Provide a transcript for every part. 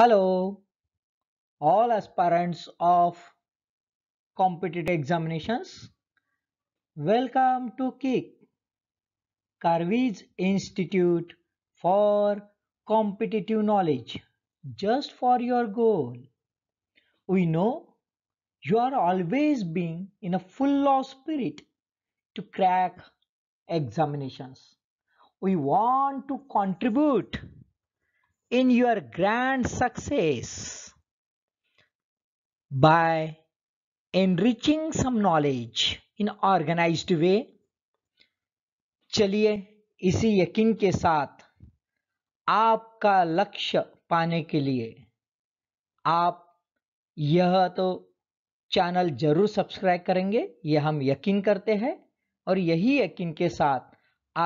Hello, all aspirants of competitive examinations. Welcome to KIK, Carvey's Institute for Competitive Knowledge, just for your goal. We know you are always being in a full of spirit to crack examinations. We want to contribute in your grand success by enriching some knowledge in organized way चलिए इसी यकीन के साथ आपका लक्ष्य पाने के लिए आप यह तो चैनल जरूर सब्सक्राइब करेंगे यह हम यकीन करते हैं और यही यकीन के साथ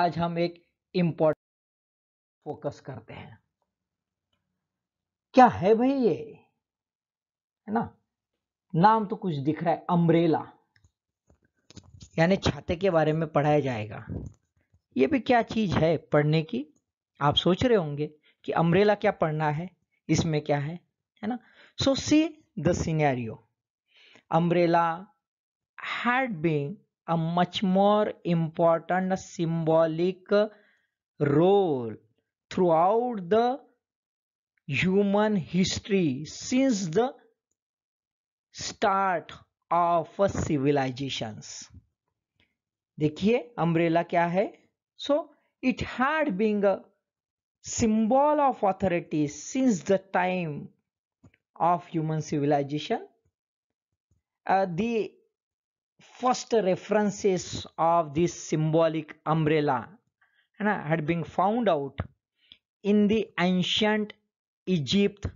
आज हम एक इम्पोर्टेंट फोकस करते हैं क्या है भाई ये है ना नाम तो कुछ दिख रहा है अम्ब्रेला यानी छाते के बारे में पढ़ाया जाएगा ये भी क्या चीज है पढ़ने की आप सोच रहे होंगे कि अम्ब्रेला क्या पढ़ना है इसमें क्या है है ना so see the scenario umbrella been a much more important symbolic role throughout the human history since the start of civilisations देखिए अम्ब्रेला क्या है so it had being symbol of authority since the time of human civilisation the first references of this symbolic umbrella है ना had been found out in the ancient Egypt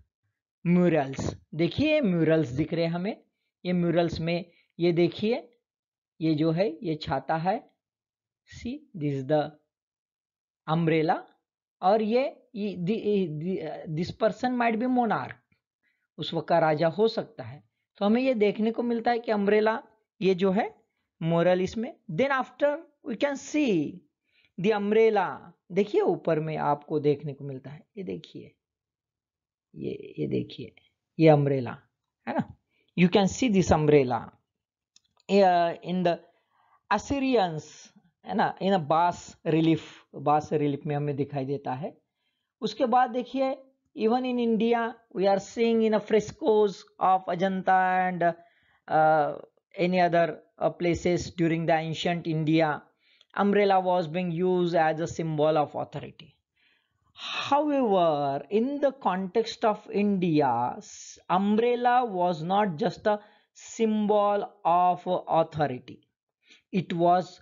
murals देखिए ये murals दिख रहे हैं हमें ये म्यूरल्स में ये देखिए ये जो है ये छाता है सी दिस द अम्ब्रेला और ये this person might be monarch उस वक्त का राजा हो सकता है तो हमें ये देखने को मिलता है कि अम्ब्रेला ये जो है मोरल इसमें then after we can see the umbrella देखिए ऊपर में आपको देखने को मिलता है ये देखिए ये ये देखिए ये अम्ब्रेला है ना you can see this umbrella in the the है ना इन अ बास रिलीफ बास रिलीफ में हमें दिखाई देता है उसके बाद देखिए even in India we are seeing in a frescoes of Ajanta and any other places during the ancient India umbrella was being use as a symbol of authority However, in the context of India, umbrella was not just a symbol of authority. It was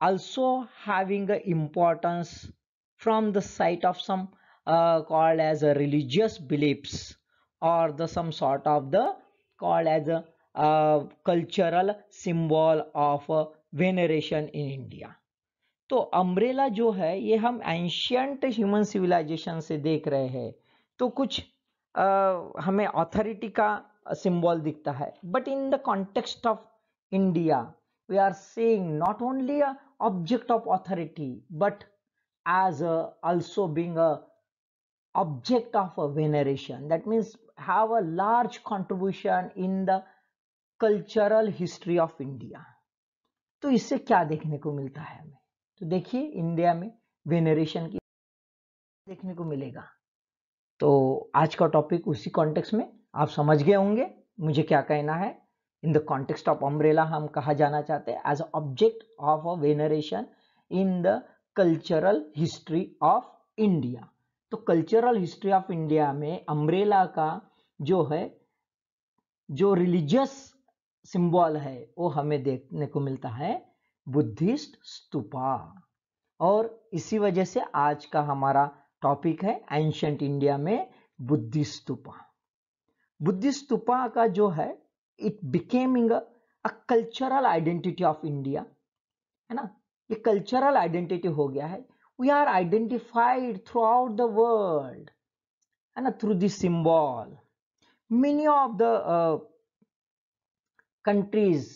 also having an importance from the side of some uh, called as a religious beliefs or the some sort of the called as a uh, cultural symbol of uh, veneration in India. तो umbrella जो है ये हम ancient human civilisation से देख रहे हैं तो कुछ आ, हमें ऑथोरिटी का सिंबल दिखता है but in the context of India we are saying not only a object of authority but as also being a object of a veneration that means have a large contribution in the cultural history of India तो इससे क्या देखने को मिलता है हमें तो देखिए इंडिया में वेनरेशन की देखने को मिलेगा तो आज का टॉपिक उसी कॉन्टेक्स्ट में आप समझ गए होंगे मुझे क्या कहना है in the context of umbrella हम कहा जाना चाहते हैं as object of a veneration in the cultural history of India तो कल्चरल हिस्ट्री ऑफ इंडिया में अम्ब्रेला का जो है जो रिलीजियस सिंबल है वो हमें देखने को मिलता है बुद्धिस्ट स्तूपा और इसी वजह से आज का हमारा टॉपिक है एंशंट इंडिया में बुद्धिस्तूपा बुद्धिस्तूपा का जो है it becoming a cultural identity of India है ना ये कल्चरल आइडेंटिटी हो गया है we are identified through throughout the world है ना through this symbol many of the countries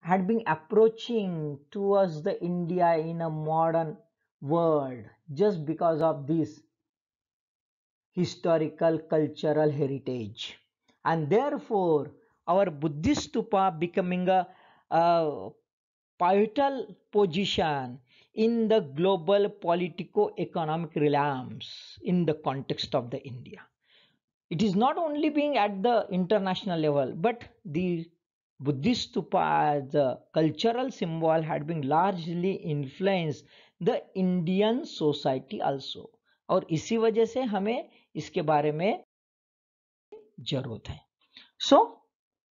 had been approaching towards the India in a modern world just because of this historical cultural heritage and therefore our Buddhist stupa becoming a, a pivotal position in the global politico-economic realms in the context of the India. It is not only being at the international level, but the Buddhist stupa as a cultural symbol had been largely influenced the Indian society also और इसी वजह से हमें इसके बारे में जरूरत है सो so,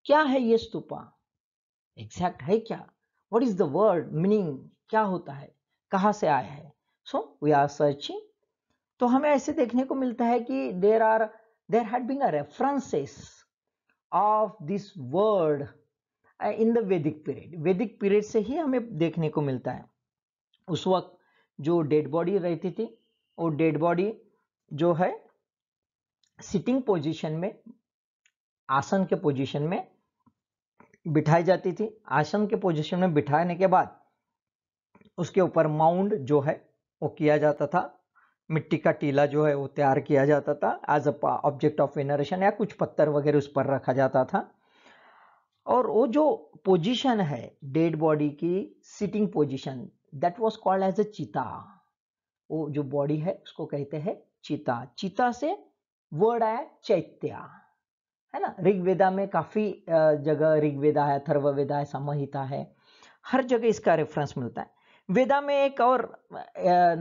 क्या है ये स्तूपा एग्जैक्ट है क्या what is the word meaning क्या होता है कहाँ से आया है सो वी आर सर्चिंग तो हमें ऐसे देखने को मिलता है कि there are there had been a references of this word in the Vedic period Vedic period से ही हमें देखने को मिलता है उस वक्त जो डेड बॉडी रहती थी वो डेड बॉडी जो है सिटिंग पोजीशन में आसन के पोजीशन में बिठाई जाती थी आसन के पोजीशन में बिठाने के बाद उसके ऊपर माउंड जो है वो किया जाता था मिट्टी का टीला जो है वो तैयार किया जाता था as a object of veneration या कुछ पत्थर वगैरह उस पर रखा जाता था और वो जो पोजीशन है डेड बॉडी की sitting position that was called as a chita वो जो बॉडी है उसको कहते हैं चिता चिता से वर्ड आया चैत्या है ना ऋग्वेदा में काफी जगह ऋग्वेदा है अथर्ववेदा है समहिता है हर जगह इसका रेफरेंस मिलता है वेदा में एक और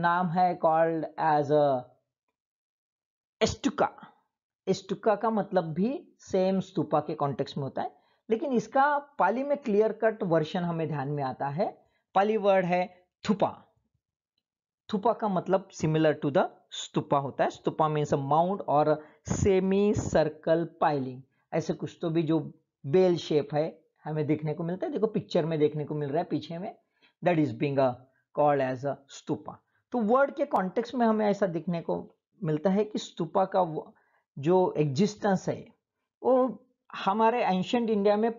नाम है कॉल्ड एज एस्टुका एस्टुका का मतलब भी सेम स्तूपा के कॉन्टेक्स्ट में होता है लेकिन इसका पाली में क्लियर कट वर्शन हमें ध्यान में आता है पाली वर्ड है थुपा थुपा का मतलब सिमिलर टू द स्तूपा होता है स्तूपा मीन्स माउंट और सेमी सर्कल पाइलिंग ऐसे कुछ तो भी जो बेल शेप है हमें देखने को मिलता है देखो पिक्चर में देखने को मिल रहा है पीछे में that is being called as a stupa तो वर्ड के कॉन्टेक्स में हमें ऐसा देखने को मिलता है कि स्तूपा का जो एग्जिस्टेंस है वो हमारे एंशंट इंडिया में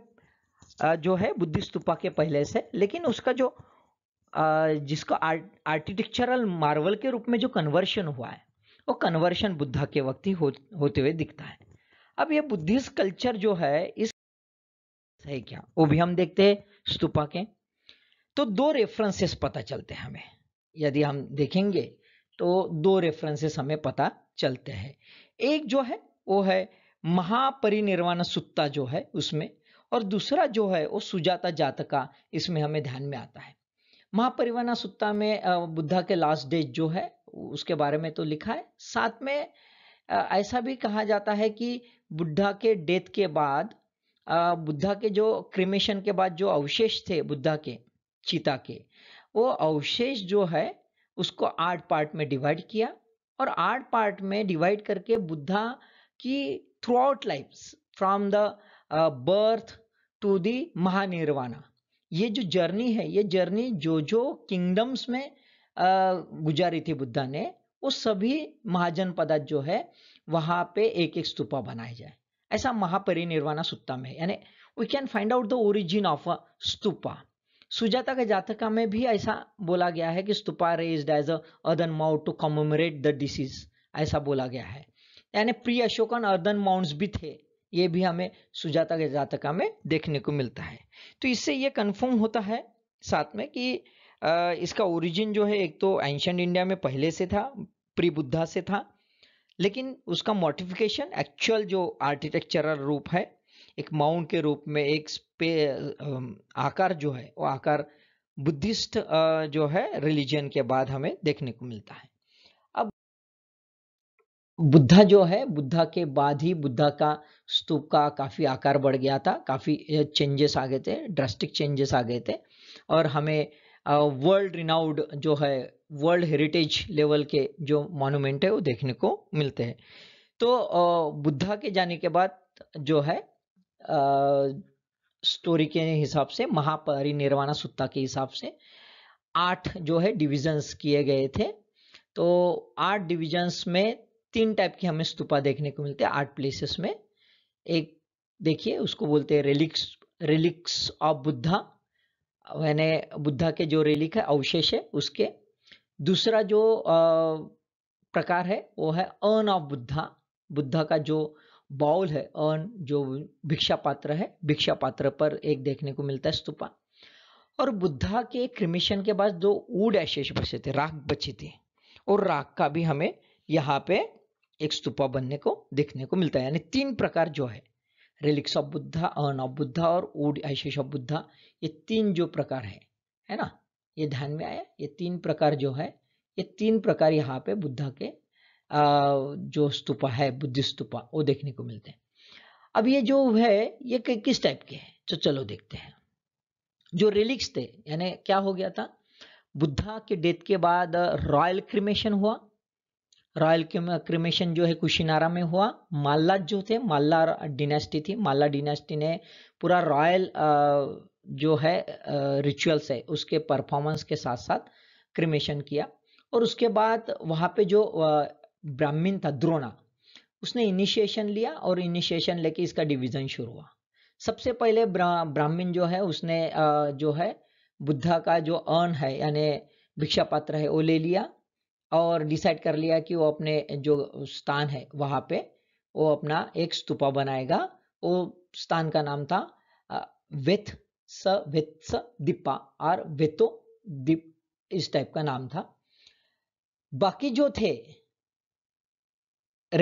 जो है बुद्धिस्ट स्तूपा के पहले से लेकिन उसका जो जिसको आर्टिटेक्चरल मार्वल के रूप में जो कन्वर्शन हुआ है वो कन्वर्शन बुद्धा के वक्त ही हो, होते हुए दिखता है अब ये बुद्धिस्ट कल्चर जो है इस है क्या वो भी हम देखते हैं स्तूपा के तो दो रेफरेंसेस पता चलते हैं हमें यदि हम देखेंगे तो दो रेफरेंसेस हमें पता चलते हैं एक जो है वो है महापरिनिर्वाण सुत्ता जो है उसमें और दूसरा जो है वो सुजाता जातका इसमें हमें ध्यान में आता है महापरिवाना सुत्ता में बुद्धा के लास्ट डेज जो है उसके बारे में तो लिखा है साथ में ऐसा भी कहा जाता है कि बुद्धा के डेथ के बाद बुद्धा के जो क्रिमेशन के बाद जो अवशेष थे बुद्धा के चीता के वो अवशेष जो है उसको आठ पार्ट में डिवाइड किया और आठ पार्ट में डिवाइड करके बुद्धा की throughout lives from the uh, birth to the महानिर्वाणा ये जो जर्नी है ये जर्नी जो जो किंगडम्स में uh, गुजारी थी बुद्धा ने वो सभी महाजन पदार्थ जो है वहां पे एक एक स्तूपा बनाया जाए ऐसा महापरिनिर्वाणा सुत्ता में यानी we can find out the origin of a stupa Sujata के जातका में भी ऐसा बोला गया है कि stupa raise as earthen mound to commemorate the deceased ऐसा बोला गया है यानी प्री अशोकन अर्दन माउंट्स भी थे ये भी हमें सुजाता के जातका में देखने को मिलता है तो इससे ये कंफर्म होता है साथ में कि इसका ओरिजिन जो है एक तो एंशंट इंडिया में पहले से था प्री बुद्धा से था लेकिन उसका मॉडिफिकेशन एक्चुअल जो आर्किटेक्चरल रूप है एक माउंट के रूप में एक स्पे आकार जो है वो आकार बुद्धिस्ट जो है रिलीजन के बाद हमें देखने को मिलता है बुद्धा जो है बुद्धा के बाद ही बुद्धा का स्तूप का काफ़ी आकार बढ़ गया था काफ़ी चेंजेस आ गए थे ड्रास्टिक चेंजेस आ गए थे और हमें वर्ल्ड रिनाउड जो है वर्ल्ड हेरिटेज लेवल के जो मॉन्यूमेंट है वो देखने को मिलते हैं तो बुद्धा के जाने के बाद जो है स्टोरी के हिसाब से महापरिनिर्वाणा सुत्ता के हिसाब से आठ जो है डिविजन्स किए गए थे तो आठ डिविजन्स में तीन टाइप की हमें स्तूपा देखने को मिलते हैं आर्ट प्लेसेस में एक देखिए उसको बोलते हैं रिलिक्स रिलिक्स ऑफ बुद्धा यानी बुद्धा के जो रिलिक है अवशेष है उसके दूसरा जो प्रकार है वो है अर्न ऑफ बुद्धा बुद्धा का जो बाउल है अर्न जो भिक्षा पात्र है भिक्षा पात्र पर एक देखने को मिलता है स्तूपा और बुद्धा के क्रिमिशन के बाद दो ऊड एशेष बचे थे राख बची थी और राख का भी हमें यहाँ पे एक स्तूपा बनने को देखने को मिलता है यानी तीन प्रकार जो है relics of Buddha urn of Buddha और वुड आइशिश ऑफ बुद्धा ये तीन जो प्रकार है है ना ये ध्यान में आया ये तीन प्रकार जो है ये तीन प्रकार यहाँ पे बुद्धा के जो स्तूपा है बुद्धि स्तूपा वो देखने को मिलते हैं अब ये जो है ये किस टाइप के हैं तो चलो देखते हैं जो रिलिक्स थे यानी क्या हो गया था बुद्धा के डेथ के बाद रॉयल क्रिमेशन हुआ रॉयल क्रिमेशन जो है कुशीनारा में हुआ माल्ला जो थे माल्ला डिनेस्टी थी माल्ला डिनेस्टी ने पूरा रॉयल जो है रिचुअल्स है उसके परफॉर्मेंस के साथ साथ क्रिमेशन किया और उसके बाद वहाँ पे जो ब्राह्मीण था द्रोणा उसने इनिशिएशन लिया और इनिशिएशन लेके इसका डिवीजन शुरू हुआ सबसे पहले ब्राह्मीण जो है उसने जो है बुद्धा का जो अर्न है यानी भिक्षा पात्र है वो ले लिया और डिसाइड कर लिया कि वो अपने जो स्थान है वहां पे वो अपना एक स्तूपा बनाएगा वो स्थान का नाम था वेथ स स दीपा और वेतो दीप इस टाइप का नाम था बाकी जो थे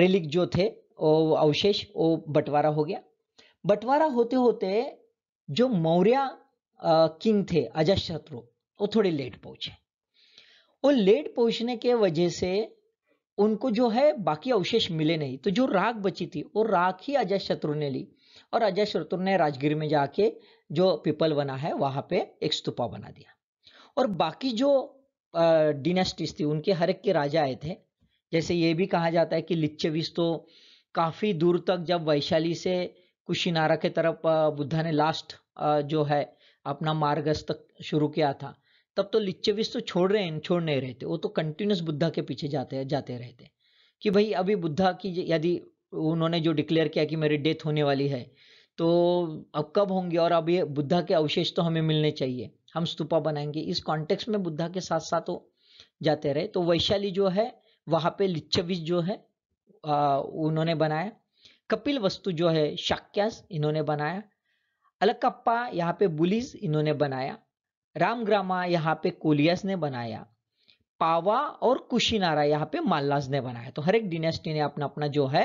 रेलिक जो थे वो अवशेष वो बंटवारा हो गया बंटवारा होते होते जो मौर्य किंग थे अजय शत्रु वो थोड़े लेट पहुंचे और लेट पहुंचने के वजह से उनको जो है बाकी अवशेष मिले नहीं तो जो राख बची थी वो राख ही अजय शत्रु ने ली और अजय शत्रु ने राजगिर में जाके जो पीपल बना है वहां पे एक स्तूपा बना दिया और बाकी जो डिनेस्टीज थी उनके हर एक के राजा आए थे जैसे ये भी कहा जाता है कि लिच्छविस तो काफी दूर तक जब वैशाली से कुशीनारा के तरफ बुद्धा ने लास्ट जो है अपना मार्ग शुरू किया था तब तो लिच्चविस तो छोड़ रहे हैं छोड़ नहीं रहते वो तो कंटिन्यूस बुद्धा के पीछे जाते जाते रहते कि भाई अभी बुद्धा की यदि उन्होंने जो डिक्लेयर किया कि मेरी डेथ होने वाली है तो अब कब होंगे और अब ये बुद्धा के अवशेष तो हमें मिलने चाहिए हम स्तूपा बनाएंगे इस कॉन्टेक्स में बुद्धा के साथ साथ वो जाते रहे तो वैशाली जो है वहाँ पे लिच्छविस जो है आ, उन्होंने बनाया कपिल वस्तु जो है शाक्यास इन्होंने बनाया अलकप्पा यहाँ पे बुलिस इन्होंने बनाया रामग्रामा यहाँ पे कोलियस ने बनाया पावा और कुशीनारा यहाँ पे माल्लास ने बनाया तो हर एक डिनेस्टी ने अपना अपना जो है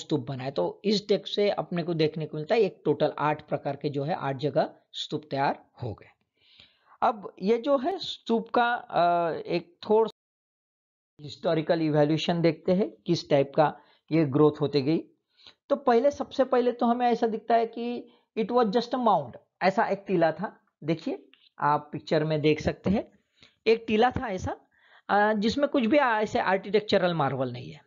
स्तूप बनाया तो इस टेप से अपने को देखने को मिलता है एक टोटल आठ प्रकार के जो है आठ जगह स्तूप तैयार हो गए अब ये जो है स्तूप का एक थोड़ा हिस्टोरिकल इवेल्यूशन देखते हैं किस टाइप का ये ग्रोथ होते गई तो पहले सबसे पहले तो हमें ऐसा दिखता है कि it was just a mount ऐसा एक टीला था देखिए आप पिक्चर में देख सकते हैं एक टीला था ऐसा जिसमें कुछ भी ऐसे आर्किटेक्चरल मार्वल नहीं है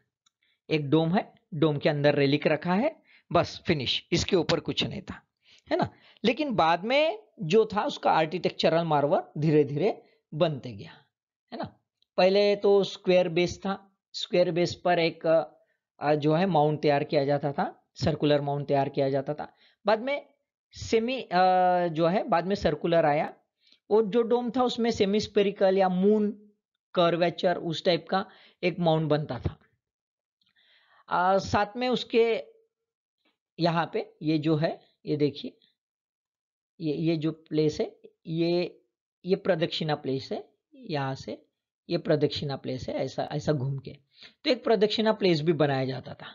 एक डोम है डोम के अंदर रेलिक रखा है बस फिनिश इसके ऊपर कुछ नहीं था है ना लेकिन बाद में जो था उसका आर्किटेक्चरल मार्वल धीरे धीरे बनते गया है ना पहले तो स्क्वेयर बेस था स्क्वेयर बेस पर एक जो है माउंट तैयार किया जाता था सर्कुलर माउंट तैयार किया जाता था बाद में सेमी जो है बाद में सर्कुलर आया और जो डोम था उसमें सेमिस्पेरिकल या मून कर्वेचर उस टाइप का एक माउंट बनता था आ, साथ में उसके यहाँ पे ये जो है ये देखिए ये ये जो प्लेस है ये ये प्रदक्षिणा प्लेस है यहाँ से ये प्रदक्षिणा प्लेस है ऐसा ऐसा घूम के तो एक प्रदक्षिणा प्लेस भी बनाया जाता था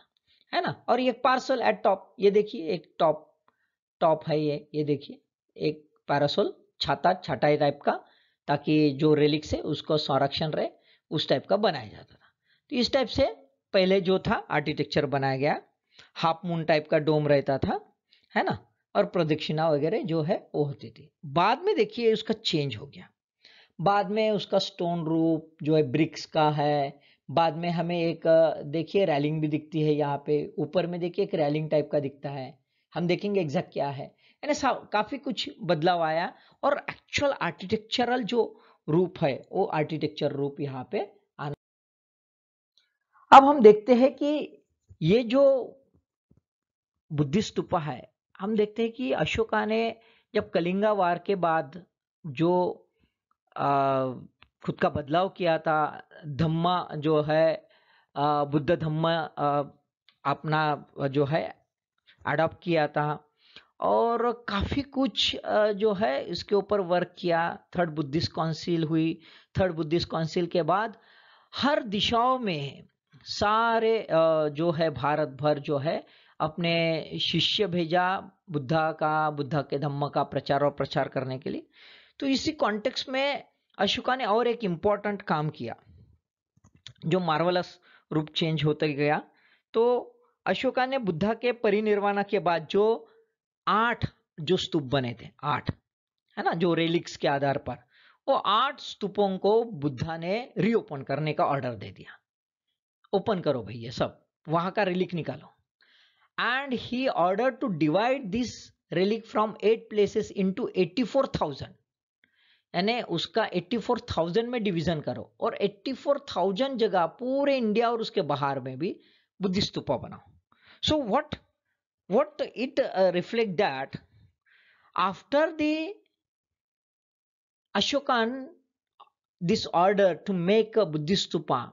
है ना और एक पार्सल एट टॉप ये देखिए एक टॉप टॉप है ये ये देखिए एक पैरासोल छाता छटाई टाइप का ताकि जो रेलिक्स है उसको संरक्षण रहे उस टाइप का बनाया जाता था तो इस टाइप से पहले जो था आर्किटेक्चर बनाया गया हाफ मून टाइप का डोम रहता था है ना और प्रदक्षिणा वगैरह जो है वो होती थी बाद में देखिए उसका चेंज हो गया बाद में उसका स्टोन रूप जो है ब्रिक्स का है बाद में हमें एक देखिए रैलिंग भी दिखती है यहाँ पे ऊपर में देखिए एक रैलिंग टाइप का दिखता है हम देखेंगे एग्जैक्ट क्या है यानी काफ़ी कुछ बदलाव आया और एक्चुअल आर्किटेक्चरल जो रूप है वो आर्किटेक्चर रूप यहाँ पे आना अब हम देखते हैं कि ये जो बुद्धिस्ट उपा है हम देखते हैं कि अशोका ने जब कलिंगा वार के बाद जो आ, खुद का बदलाव किया था धम्मा जो है आ, बुद्ध धम्मा अपना जो है अडॉप्ट किया था और काफ़ी कुछ जो है इसके ऊपर वर्क किया थर्ड बुद्धिस्ट काउंसिल हुई थर्ड बुद्धिस्ट काउंसिल के बाद हर दिशाओं में सारे जो है भारत भर जो है अपने शिष्य भेजा बुद्धा का बुद्धा के धम्म का प्रचार और प्रचार करने के लिए तो इसी कॉन्टेक्स्ट में अशोका ने और एक इम्पॉर्टेंट काम किया जो मार्वलस रूप चेंज होते गया तो अशोका ने बुद्धा के परिनिर्वाणा के बाद जो आठ जो स्तूप बने थे आठ है ना जो रेलिक्स के आधार पर वो आठ स्तूपों को बुद्धा ने रीओपन करने का ऑर्डर दे दिया ओपन करो भैया सब वहां का रिलिक निकालो and he order to divide this relic from eight places into 84,000 यानी उसका 84,000 में डिवीजन करो और 84,000 जगह पूरे इंडिया और उसके बाहर में भी बुद्धिस्तूपा बनाओ so what what it uh, reflect that after the Ashokan this order to make a Buddhist stupa.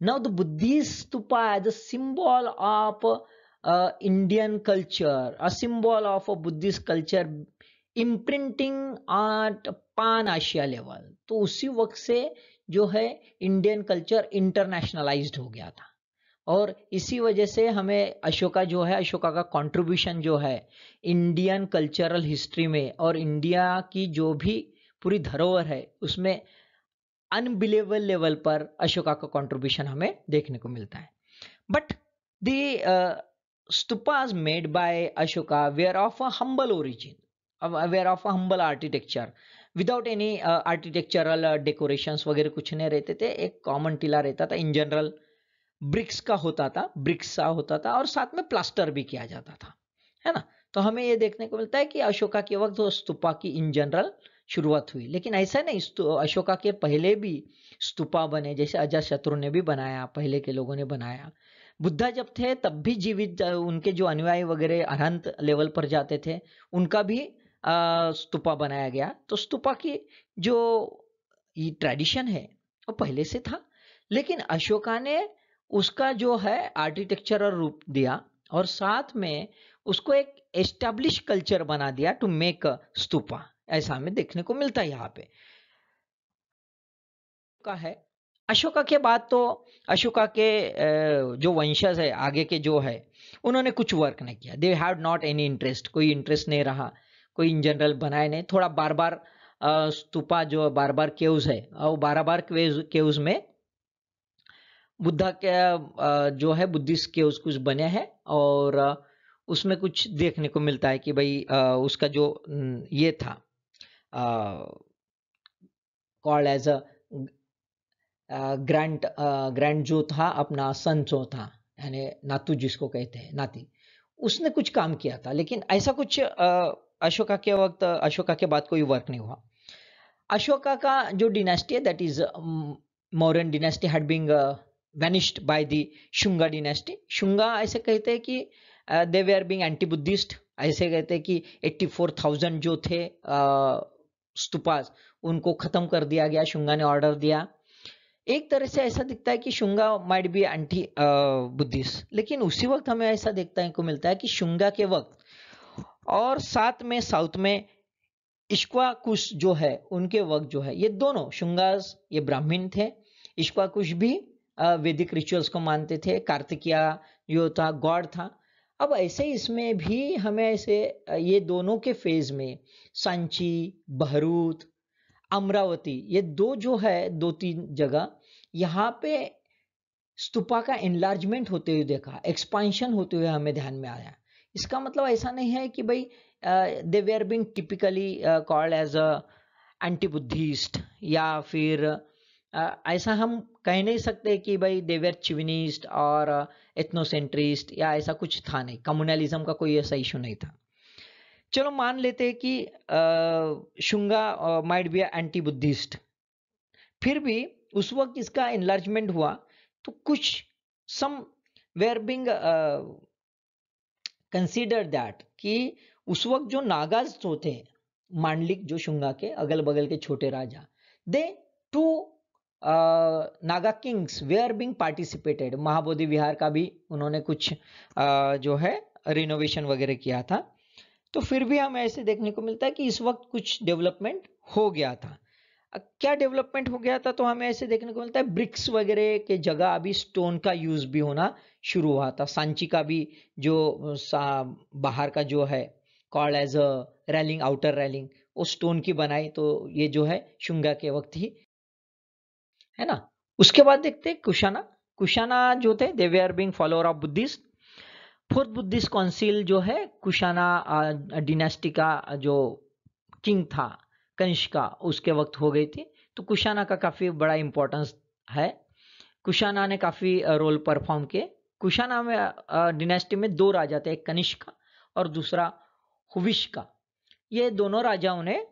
Now the Buddhist stupa as a symbol of uh, Indian culture, a symbol of a Buddhist culture imprinting at pan asia level to usi वक्त se jo hai indian culture internationalized ho gaya tha और इसी वजह से हमें अशोका जो है अशोका का contribution जो है इंडियन कल्चरल हिस्ट्री में और इंडिया की जो भी पूरी धरोहर है उसमें अनबिलेबल लेवल पर अशोका का कंट्रीब्यूशन हमें देखने को मिलता है but the stupas made by Ashoka were of a humble origin were of a humble architecture without any architectural decorations वगैरह कुछ नहीं रहते थे एक कॉमन टीला रहता था इन जनरल ब्रिक्स का होता था ब्रिक्स का होता था और साथ में प्लास्टर भी किया जाता था है ना तो हमें ये देखने को मिलता है कि अशोका के वक्त वो स्तूपा की इन जनरल शुरुआत हुई लेकिन ऐसा नहीं अशोका के पहले भी स्तूपा बने जैसे अजय शत्रु ने भी बनाया पहले के लोगों ने बनाया बुद्धा जब थे तब भी जीवित उनके जो अनुयायी वगैरह अनंत लेवल पर जाते थे उनका भी स्तूपा बनाया गया तो स्तूपा की जो ये ट्रेडिशन है वो पहले से था लेकिन अशोका ने उसका जो है आर्किटेक्चरल रूप दिया और साथ में उसको एक एस्टेब्लिश कल्चर बना दिया टू मेक अ स्तूपा ऐसा हमें देखने को मिलता है यहाँ पे का है अशोका के बाद तो अशोका के जो वंशज है आगे के जो है उन्होंने कुछ वर्क नहीं किया they have not any interest कोई इंटरेस्ट नहीं रहा कोई इन जनरल बनाए नहीं थोड़ा बार बार स्तूपा जो बार बार केव्स है वो बार बार केव्स में बुद्धा के जो है बुद्धिस्ट के उस कुछ बने हैं और उसमें कुछ देखने को मिलता है कि भाई उसका जो ये था called as a grand grand जो था अपना सन जो था यानी नातू जिसको कहते हैं नाती उसने कुछ काम किया था लेकिन ऐसा कुछ अशोका के वक्त अशोका के बाद कोई वर्क नहीं हुआ अशोका का जो डिनेस्टी है that is Mauryan dynasty had being vanished by the Shunga dynasty Shunga ऐसे कहते हैं कि they way are being anti Buddhist ऐसे कहते हैं कि 84,000 जो थे uh, स्तूपास उनको खत्म कर दिया गया शुंगा ने ऑर्डर दिया एक तरह से ऐसा दिखता है कि Shunga might be anti Buddhist लेकिन उसी वक्त हमें ऐसा देखने को मिलता है कि शुंगा के वक्त और साथ में साउथ में इश्वा कुश जो है उनके वक्त जो है ये दोनों शुंगास ये ब्राह्मण थे इश्वा कुश भी वैदिक रिचुअल्स को मानते थे कार्तिकिया जो था गॉड था अब ऐसे इसमें भी हमें ऐसे ये दोनों के फेज में सांची बहरूत अमरावती ये दो जो है दो तीन जगह यहाँ पे स्तूपा का एनलार्जमेंट होते हुए देखा एक्सपांशन होते हुए हमें ध्यान में आया इसका मतलब ऐसा नहीं है कि भाई they way are being typically called as a anti Buddhist या फिर uh, ऐसा हम कह नहीं सकते कि भाई देवेर चिविनिस्ट और एथनोसेंट्रिस्ट या ऐसा कुछ था नहीं कम्युनलिज्म का कोई ऐसा इशू नहीं था चलो मान लेते हैं कि Shunga might be anti Buddhist फिर भी उस वक्त इसका एनलार्जमेंट हुआ तो कुछ somewhere being consider that कि उस वक्त जो नागाज होते मांडलिक जो शुंगा के अगल बगल के छोटे राजा the two Naga kings they are being participated Mahabodhi Vihar का भी उन्होंने कुछ जो है रिनोवेशन वगैरह किया था तो फिर भी हमें ऐसे देखने को मिलता है कि इस वक्त कुछ डेवलपमेंट हो गया था क्या डेवलपमेंट हो गया था तो हमें ऐसे देखने को मिलता है ब्रिक्स वगैरह के जगह अभी स्टोन का यूज भी होना शुरू हुआ था सांची का भी जो बाहर का जो है called as a railing outer railing वो स्टोन की बनाई तो ये जो है शुंगा के वक्त ही है ना उसके बाद देखते हैं कुशाना कुशाना जो थे they are being follower of Buddhist fourth Buddhist council जो है कुशाना डिनेस्टी का जो किंग था कंश का उसके वक्त हो गई थी तो कुशाना का काफ़ी बड़ा इंपॉर्टेंस है कुशाना ने काफ़ी रोल परफॉर्म किए कुशाना में डिनेस्टी में दो राजा थे एक कनिष्क का और दूसरा हुविश का ये दोनों राजाओं ने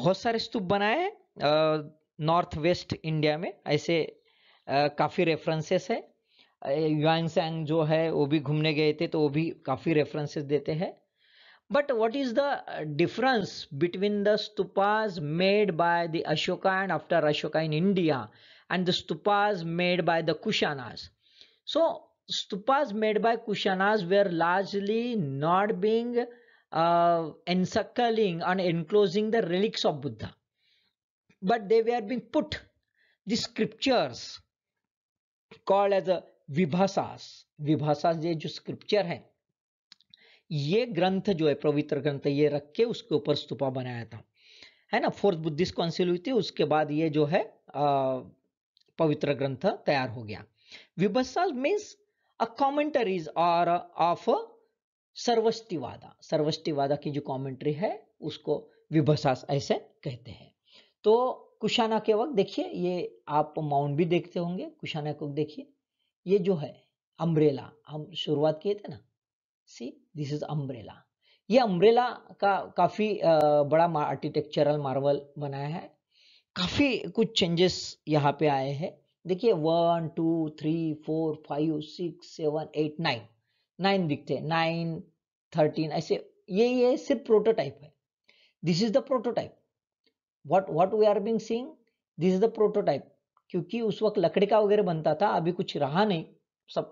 बहुत सारे स्तूप बनाए नॉर्थ वेस्ट इंडिया में ऐसे काफ़ी रेफरेंसेस है युआंगसैंग जो है वो भी घूमने गए थे तो वो भी काफ़ी रेफरेंसेस देते हैं but what is the difference between the stupas made by the Ashoka and after Ashoka in India and the stupas made by the Kushanas so stupas made by Kushanas they are largely not being encircling and enclosing the relics of Buddha but they were being put the scriptures called as a Vibhashas Vibhashas ये जो scripture है ये ग्रंथ जो है पवित्र ग्रंथ ये रख के उसके ऊपर स्तूपा बनाया था है ना फोर्थ बुद्धिस्ट काउंसिल हुई थी उसके बाद ये जो है आ, पवित्र ग्रंथ तैयार हो गया विभत्साल मीन्स अ कॉमेंटरीज और ऑफ सर्वस्टिवादा सर्वस्टिवादा की जो कॉमेंट्री है उसको विभसास ऐसे कहते हैं तो कुशाना के वक्त देखिए ये आप माउंट भी देखते होंगे कुशाना को देखिए ये जो है अम्ब्रेला हम शुरुआत किए थे ना सी दिस इज अम्ब्रेला ये अम्ब्रेला का काफ़ी बड़ा आर्किटेक्चरल मार्वल बनाया है काफ़ी कुछ चेंजेस यहाँ पे आए हैं देखिए one two three four five six seven eight nine nine दिखते नाइन थर्टीन ऐसे ये ये सिर्फ प्रोटोटाइप है this is the prototype what what we are being seeing this is the prototype क्योंकि उस वक्त लकड़ी का वगैरह बनता था अभी कुछ रहा नहीं सब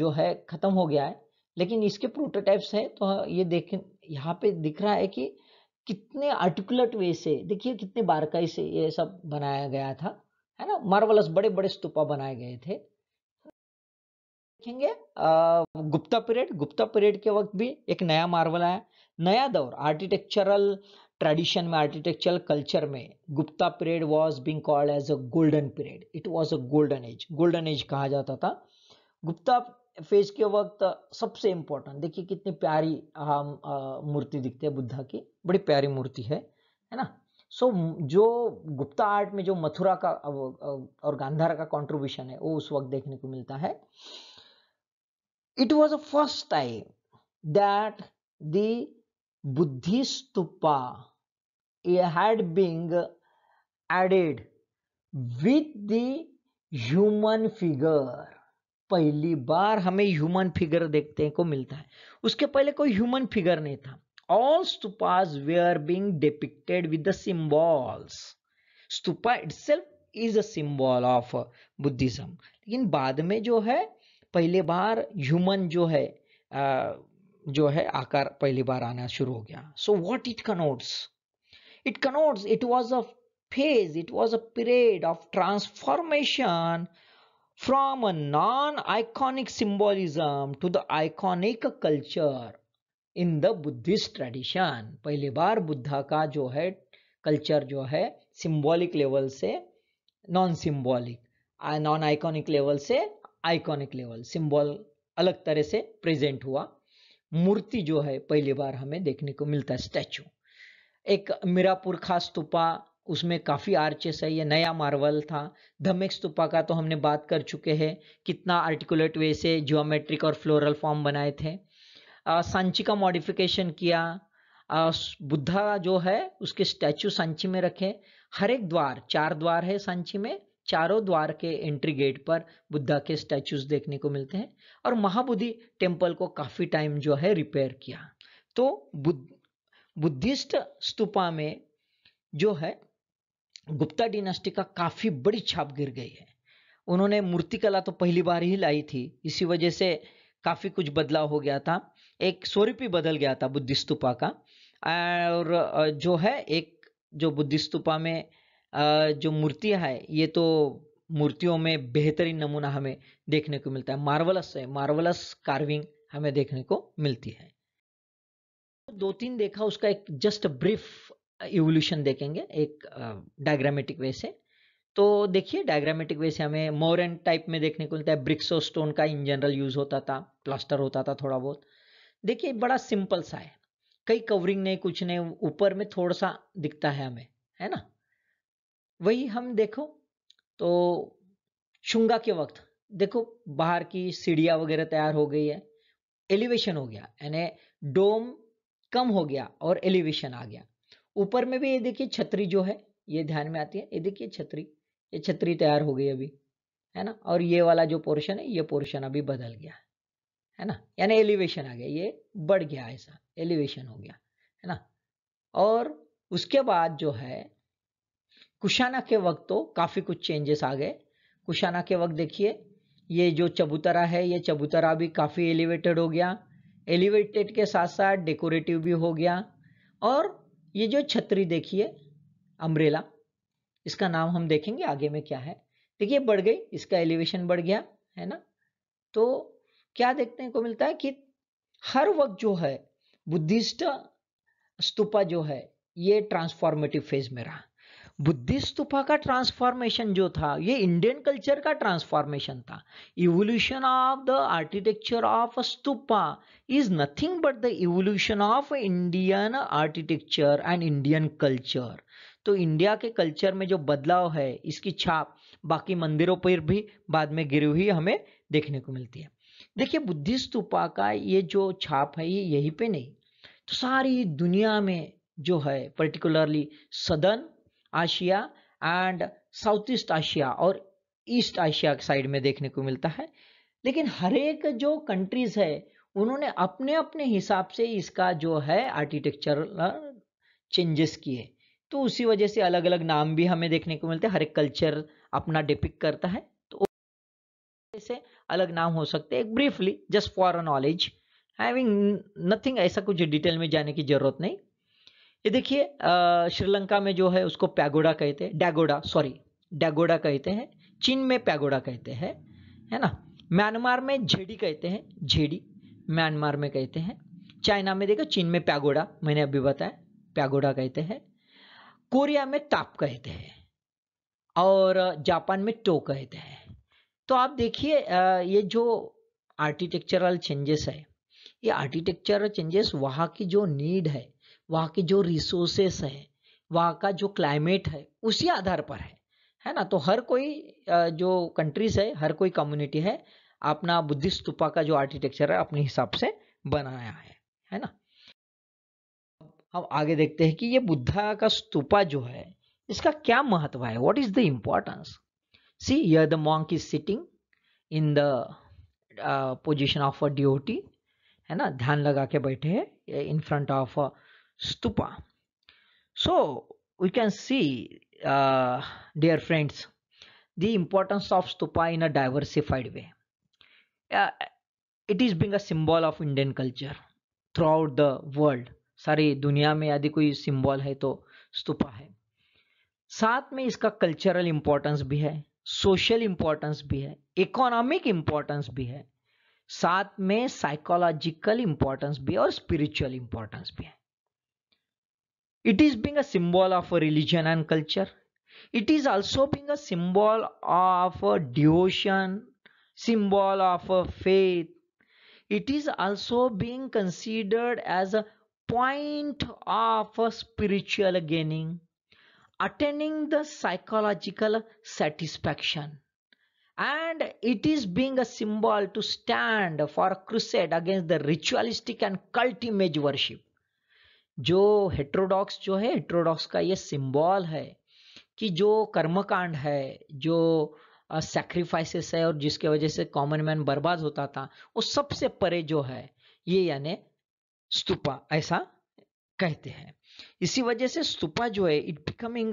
जो है खत्म हो गया है लेकिन इसके प्रोटोटाइप्स है तो ये देख यहाँ पे दिख रहा है कि कितने आर्टिकुलेट वे से देखिए कितने बारकाई से ये सब बनाया गया था है ना मार्वलस बड़े बड़े स्तूपा बनाए गए थे देखेंगे गुप्ता पीरियड गुप्ता पीरियड के वक्त भी एक नया मार्वल आया नया दौर आर्किटेक्चरल ट्रेडिशन में आर्किटेक्चर कल्चर में Gupta period was being called as a golden period it was a golden age golden age कहा जाता था गुप्ता फेज के वक्त सबसे इम्पोर्टेंट देखिए कितनी प्यारी हम मूर्ति दिखती है बुद्धा की बड़ी प्यारी मूर्ति है है ना सो so, जो गुप्ता आर्ट में जो मथुरा का और गांधारा का कंट्रीब्यूशन है वो उस वक्त देखने को मिलता है it was a first time that the Buddhist stupa had been added with the human figure पहली बार हमें ह्यूमन फिगर देखने को मिलता है उसके पहले कोई ह्यूमन फिगर नहीं था all stupas they are being depicted with the symbols stupa itself is a symbol of Buddhism लेकिन बाद में जो है पहले बार ह्यूमन जो है जो है आकार पहली बार आना शुरू हो गया so what it connotes It connotes it was a phase, it was a period of transformation from a non iconic symbolism to the iconic culture in the Buddhist tradition पहली बार बुद्धा का जो है कल्चर जो है सिंबॉलिक लेवल से non symbolic non iconic level से iconic level symbol अलग तरह से प्रेजेंट हुआ मूर्ति जो है पहली बार हमें देखने को मिलता है स्टैचू एक मीरापुर खास स्तूपा उसमें काफ़ी आर्चेस है ये नया मार्वल था धमेक स्तूपा का तो हमने बात कर चुके हैं कितना आर्टिकुलेट वे से जियोमेट्रिक और फ्लोरल फॉर्म बनाए थे सांची का मॉडिफिकेशन किया बुद्धा जो है उसके स्टैचू सांची में रखे हर एक द्वार चार द्वार है सांची में चारों द्वार के एंट्री गेट पर बुद्धा के स्टैचूज देखने को मिलते हैं और महाबुद्धि टेम्पल को काफ़ी टाइम जो है रिपेयर किया तो बुद्ध बुद्धिस्ट स्तूपा में जो है गुप्ता डिनास्टी का काफ़ी बड़ी छाप गिर गई है उन्होंने मूर्तिकला तो पहली बार ही लाई थी इसी वजह से काफ़ी कुछ बदलाव हो गया था एक स्वरूप ही बदल गया था बुद्धिस्तूपा का और जो है एक जो बुद्धिस्तूपा में जो मूर्ति है ये तो मूर्तियों में बेहतरीन नमूना हमें देखने को मिलता है मार्वलस है मार्वलस कार्विंग हमें देखने को मिलती है दो तीन देखा उसका एक जस्ट ब्रीफ इवोल्यूशन देखेंगे एक डायग्रामेटिक वे से तो देखिए डायग्रामेटिक वे से हमें मोरन टाइप में देखने को मिलता है ब्रिक्सो स्टोन का इन जनरल यूज होता था प्लास्टर होता था थोड़ा बहुत देखिए बड़ा सिंपल सा है कई कवरिंग नहीं कुछ नहीं ऊपर में थोड़ा सा दिखता है हमें है ना वही हम देखो तो शुंगा के वक्त देखो बाहर की सीढ़िया वगैरह तैयार हो गई है एलिवेशन हो गया यानी डोम कम हो गया और एलिवेशन आ गया ऊपर में भी ये देखिए छतरी जो है ये ध्यान में आती है ये देखिए छतरी ये छतरी तैयार हो गई अभी है ना और ये वाला जो पोर्शन है ये पोर्शन अभी बदल गया है ना यानी एलिवेशन आ गया ये बढ़ गया ऐसा एलिवेशन हो गया है ना और उसके बाद जो है कुशाना के वक्त तो काफ़ी कुछ चेंजेस आ गए कुशाना के वक्त देखिए ये जो चबूतरा है ये चबूतरा भी काफ़ी एलिवेटेड हो गया एलिवेटेड के साथ साथ डेकोरेटिव भी हो गया और ये जो छतरी देखिए अम्ब्रेला इसका नाम हम देखेंगे आगे में क्या है देखिए बढ़ गई इसका एलिवेशन बढ़ गया है ना तो क्या देखने को मिलता है कि हर वक्त जो है बुद्धिस्ट स्तूपा जो है ये ट्रांसफॉर्मेटिव फेज में रहा बुद्धिस्ट का ट्रांसफॉर्मेशन जो था ये इंडियन कल्चर का ट्रांसफॉर्मेशन था evolution of the architecture of stupa is nothing but the evolution of Indian architecture and Indian culture तो इंडिया के कल्चर में जो बदलाव है इसकी छाप बाकी मंदिरों पर भी बाद में गिरी हुई हमें देखने को मिलती है देखिए बुद्धि स्तूपा का ये जो छाप है ये यहीं पे नहीं तो सारी दुनिया में जो है particularly southern Asia and South East Asia और ईस्ट आशिया साइड में देखने को मिलता है लेकिन हर एक जो कंट्रीज है उन्होंने अपने अपने हिसाब से इसका जो है आर्किटेक्चर चेंजेस किए तो उसी वजह से अलग अलग नाम भी हमें देखने को मिलते हैं हर एक कल्चर अपना डिपिक करता है तो ऐसे अलग नाम हो सकते हैं briefly just for a knowledge having nothing ऐसा कुछ डिटेल में जाने की जरूरत नहीं ये देखिए श्रीलंका में जो है उसको पैगोडा कहते हैं डैगोडा सॉरी डैगोडा कहते हैं चीन में पैगोडा कहते हैं है ना म्यांमार में झेडी कहते हैं झेडी म्यांमार में कहते हैं चाइना में देखो चीन में पैगोडा मैंने अभी बताया पैगोडा कहते हैं कोरिया में ताप कहते हैं और जापान में टो कहते हैं तो आप देखिए ये जो आर्किटेक्चरल चेंजेस है ये आर्किटेक्चरल चेंजेस वहाँ की जो नीड है वहाँ के जो रिसोर्सेस है वहाँ का जो क्लाइमेट है उसी आधार पर है है ना तो हर कोई जो कंट्रीज है हर कोई कम्युनिटी है अपना बुद्धिस्ट स्तूपा का जो आर्किटेक्चर है अपने हिसाब से बनाया है है ना हम आगे देखते हैं कि ये बुद्धा का स्तूपा जो है इसका क्या महत्व है what is the importance see here the monk is sitting in the position of a deity है ना ध्यान लगा के बैठे हैं in front of stupa so we can see uh, dear friends the importance of stupa in a diversified way uh, it is being a symbol of indian culture throughout the world सारी दुनिया में यदि कोई symbol है तो स्तूपा है साथ में इसका कल्चरल इम्पोर्टेंस भी है सोशल इम्पोर्टेंस भी है इकोनॉमिक इम्पोर्टेंस भी है साथ में साइकोलॉजिकल इम्पोर्टेंस भी है और स्पिरिचुअल इम्पोर्टेंस भी है It is being a symbol of a religion and culture. It is also being a symbol of a devotion, symbol of a faith. It is also being considered as a point of a spiritual gaining, attaining the psychological satisfaction. And it is being a symbol to stand for a crusade against the ritualistic and cult image worship जो heterodox जो है heterodox का ये symbol है कि जो कर्मकांड है जो सेक्रीफाइसेस है और जिसके वजह से कॉमन मैन बर्बाद होता था वो सबसे परे जो है ये यानी स्तूपा ऐसा कहते हैं इसी वजह से स्तूपा जो है it becoming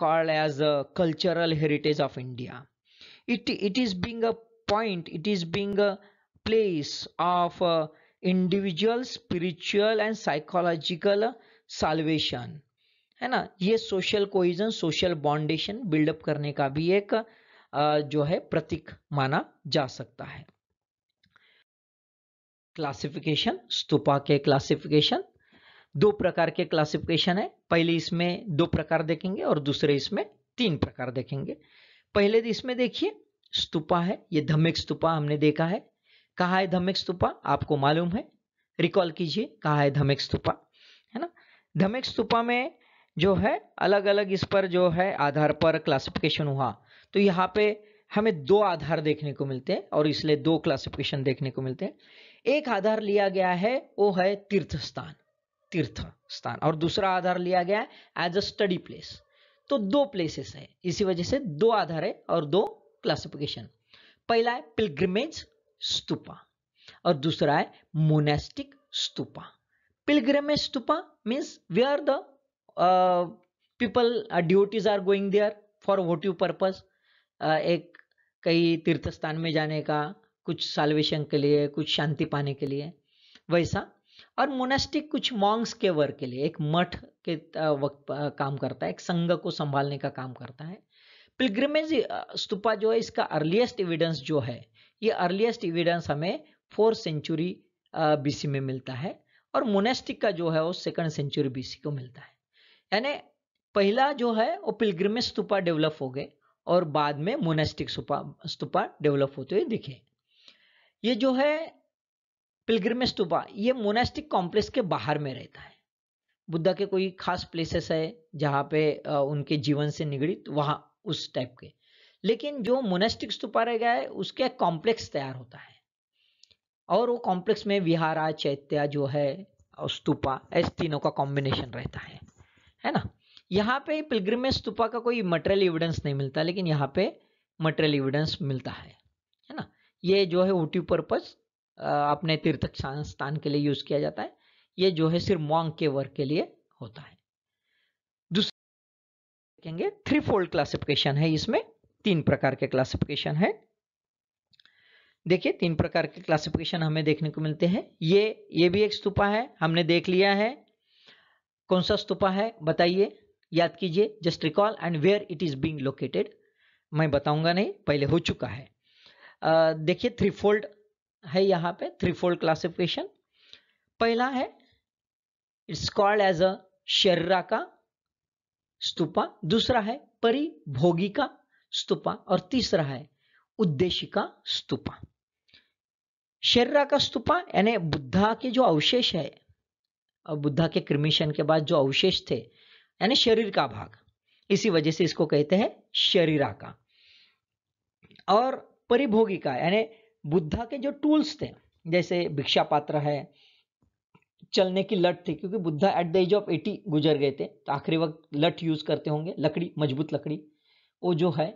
called as cultural heritage of India it it is being a point it is being a place of individual spiritual and psychological salvation है ना ये social cohesion social bondation build up करने का भी एक जो है प्रतीक माना जा सकता है क्लासिफिकेशन स्तूपा के क्लासिफिकेशन दो प्रकार के क्लासिफिकेशन है पहले इसमें दो प्रकार देखेंगे और दूसरे इसमें तीन प्रकार देखेंगे पहले इसमें देखिए स्तूपा है ये धम्मिक स्तूपा हमने देखा है कहा है धमिक स्तूपा आपको मालूम है रिकॉल कीजिए कहा है धमिक स्तूपा है ना धमिक स्तूपा में जो है अलग अलग इस पर जो है आधार पर क्लासिफिकेशन हुआ तो यहाँ पे हमें दो आधार देखने को मिलते हैं और इसलिए दो क्लासिफिकेशन देखने को मिलते हैं एक आधार लिया गया है वो है तीर्थ स्थान तीर्थ स्थान और दूसरा आधार लिया गया है एज अ स्टडी प्लेस तो दो प्लेसेस है इसी वजह से दो आधार है और दो क्लासिफिकेशन पहला है पिलग्रिमेज स्तूपा और दूसरा है monastic stupa pilgrimage stupa means they are the people duties are going there for votive purpose एक कई तीर्थ स्थान में जाने का कुछ साल्वेशन के लिए कुछ शांति पाने के लिए वैसा और मोनेस्टिक कुछ मॉन्ग्स के वर्क के लिए एक मठ के uh, वक्त uh, काम करता है एक संघ को संभालने का काम करता है पिलग्रमेज uh, स्तूपा जो है इसका अर्लिएस्ट एविडेंस जो है ये अर्लीस्ट इविडेंस हमें फोर्थ सेंचुरी बीसी में मिलता है और मोनेस्टिक का जो है वो सेकंड सेंचुरी बीसी को मिलता है यानी पहला जो है वो पिलग्रिमेज स्तूपा डेवलप हो गए और बाद में मोनेस्टिक स्तूपा डेवलप होते हुए दिखे ये जो है पिलग्रिमेज स्तूपा ये मोनेस्टिक कॉम्प्लेक्स के बाहर में रहता है बुद्धा के कोई खास प्लेसेस है जहाँ पे उनके जीवन से निगड़ित वहाँ उस टाइप के लेकिन जो मोनेस्टिक स्तूपा रह गया है उसके कॉम्प्लेक्स तैयार होता है और वो कॉम्प्लेक्स में विहारा चैत्या जो है और स्तूपा ऐसे तीनों का कॉम्बिनेशन रहता है है ना यहाँ पे में स्तूपा का कोई मटेरियल एविडेंस नहीं मिलता लेकिन यहाँ पे मटेरियल एविडेंस मिलता है है ना ये जो है ऊटी पर्पज अपने तीर्थ स्थान के लिए यूज किया जाता है ये जो है सिर्फ मॉन्ग के वर्क के लिए होता है दूसरा देखेंगे थ्री फोल्ड क्लासिफिकेशन है इसमें तीन प्रकार के क्लासिफिकेशन है देखिए तीन प्रकार के क्लासिफिकेशन हमें देखने को मिलते हैं ये ये भी एक स्तूपा है हमने देख लिया है कौन सा स्तूपा है बताइए याद कीजिए just recall and where it is being located मैं बताऊंगा नहीं पहले हो चुका है देखिए थ्री फोल्ड है यहाँ पे थ्री फोल्ड क्लासिफिकेशन पहला है इट्स कॉल्ड एज अ शर्रा का स्तूपा दूसरा है परिभोगी का स्तूपा और तीसरा है उद्देशिका स्तूपा शरीरा का स्तूपा यानी बुद्धा के जो अवशेष है और बुद्धा के क्रिमिशन के बाद जो अवशेष थे यानी शरीर का भाग इसी वजह से इसको कहते हैं शरीरा का और परिभोगी का यानी बुद्धा के जो टूल्स थे जैसे भिक्षा पात्र है चलने की लट थी क्योंकि Buddha at the age of eighty गुजर गए थे तो आखिरी वक्त लट यूज करते होंगे लकड़ी मजबूत लकड़ी वो जो है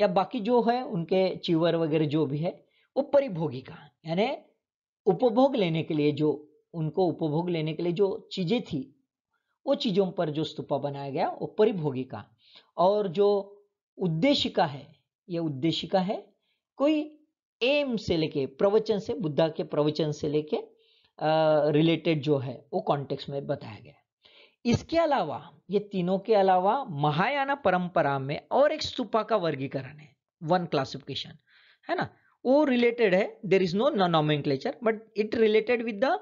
या बाकी जो है उनके चीवर वगैरह जो भी है वो परिभोगी का यानी उपभोग लेने के लिए जो उनको उपभोग लेने के लिए जो चीजें थी वो चीजों पर जो स्तूपा बनाया गया वो परिभोगी का और जो उद्देशिका है ये उद्देशिका है कोई एम से लेके प्रवचन से बुद्धा के प्रवचन से लेके रिलेटेड जो है वो कॉन्टेक्स्ट में बताया गया इसके अलावा ये तीनों के अलावा महायाना परंपरा में और एक स्तूपा का वर्गीकरण है वन क्लासिफिकेशन है ना वो रिलेटेड है there is no nominal but it related with the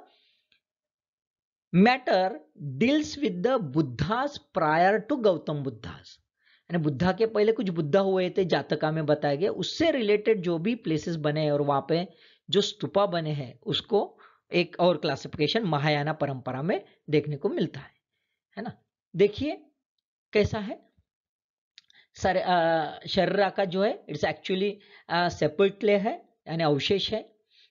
matter deals with the Buddhas prior to Gautam Buddhas यानी बुद्धा के पहले कुछ बुद्धा हुए थे जातका में बताया गया उससे रिलेटेड जो भी प्लेसेस बने हैं और वहां पे जो स्तूपा बने हैं उसको एक और क्लासिफिकेशन महायाना परंपरा में देखने को मिलता है है ना देखिए कैसा है सर शरीर का जो है इट्स एक्चुअली सेपरेट ले है यानी अवशेष है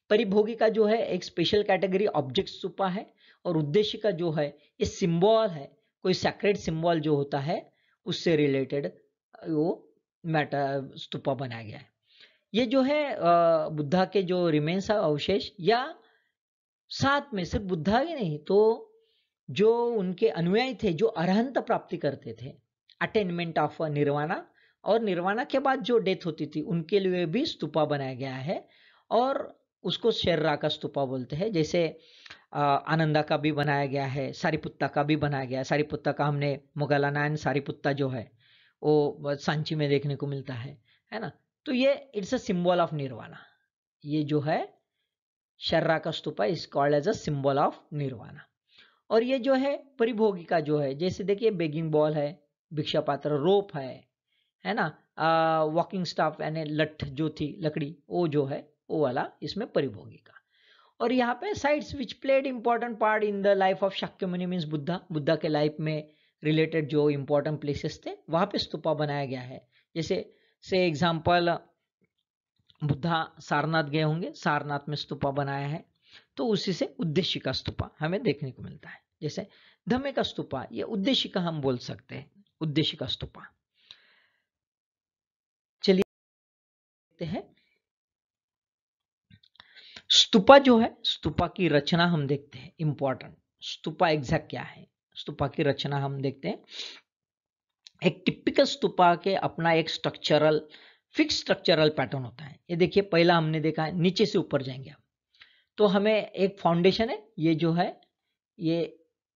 परिभोगी का जो है एक स्पेशल कैटेगरी ऑब्जेक्ट सुपा है और उद्देश्य का जो है ये सिंबल है कोई सेक्रेट सिंबल जो होता है उससे रिलेटेड वो मैटर स्तूपा बनाया गया है ये जो है बुद्धा के जो रिमेन्स है अवशेष या साथ में सिर्फ बुद्धा ही नहीं तो जो उनके अनुयायी थे जो अरहंत प्राप्ति करते थे अटेनमेंट ऑफ निर्वाणा और निर्वाणा के बाद जो डेथ होती थी उनके लिए भी स्तूपा बनाया गया है और उसको शेर्रा का स्तूपा बोलते हैं जैसे आनंदा का भी बनाया गया है सारीपुत्ता का भी बनाया गया है सारीपुत्ता का हमने मुगला नायन सारीपुत्ता जो है वो सांची में देखने को मिलता है है ना तो ये it's a symbol of nirvana ये जो है शर्रा का stupa is called as a symbol of nirvana और ये जो है परिभोगिका जो है जैसे देखिए बेगिंग बॉल है भिक्षा पात्र रोप है है ना वॉकिंग स्टाफ यानी लठ जो थी लकड़ी वो जो है वो वाला इसमें परिभोगिका और यहाँ पे sides which played important part in the life of Shakya Muni means Buddha Buddha के लाइफ में रिलेटेड जो इम्पोर्टेंट प्लेसेस थे वहाँ पे स्तूपा बनाया गया है जैसे से एग्जाम्पल बुद्धा सारनाथ गए होंगे सारनाथ में स्तूपा बनाया है तो उसी से उद्देश्य का स्तूपा हमें देखने को मिलता है जैसे धमे का स्तूपा ये उद्देश्य का हम बोल सकते हैं उद्देश्य का स्तूपा चलिए देखते हैं स्तूपा जो है स्तूपा की रचना हम देखते हैं इंपॉर्टेंट स्तूपा एग्जैक्ट क्या है स्तूपा की रचना हम देखते हैं एक टिपिकल स्तूपा के अपना एक स्ट्रक्चरल फिक्स स्ट्रक्चरल पैटर्न होता है ये देखिए पहला हमने देखा है नीचे से ऊपर जाएंगे हम तो हमें एक फाउंडेशन है ये जो है ये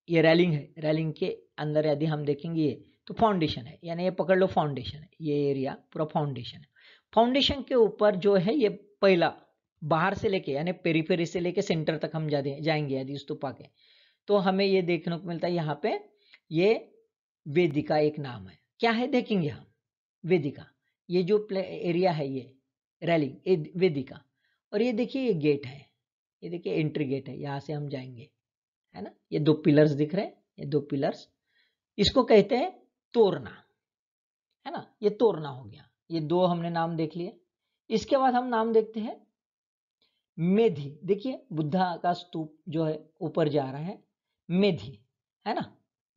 ये रैलिंग है रैलिंग के अंदर यदि हम देखेंगे ये तो फाउंडेशन है यानी ये पकड़ लो फाउंडेशन है ये एरिया पूरा फाउंडेशन है फाउंडेशन के ऊपर जो है ये पहला बाहर से लेके यानी पेरीफेरी से लेके सेंटर तक हम जा जाएंगे यदि स्तूपा के तो हमें ये देखने को मिलता है यहाँ पे ये वेदिका एक नाम है क्या है देखेंगे हम वेदिका ये जो एरिया है ये रैलिंग वेदिका और ये देखिए ये गेट है ये देखिए एंट्री गेट है यहाँ से हम जाएंगे है ना ये दो पिलर्स दिख रहे हैं ये दो पिलर्स इसको कहते हैं तोरना है ना ये तोरना हो गया ये दो हमने नाम देख लिए इसके बाद हम नाम देखते हैं मेधी देखिए बुद्धा का स्तूप जो है ऊपर जा रहा है मेधी है ना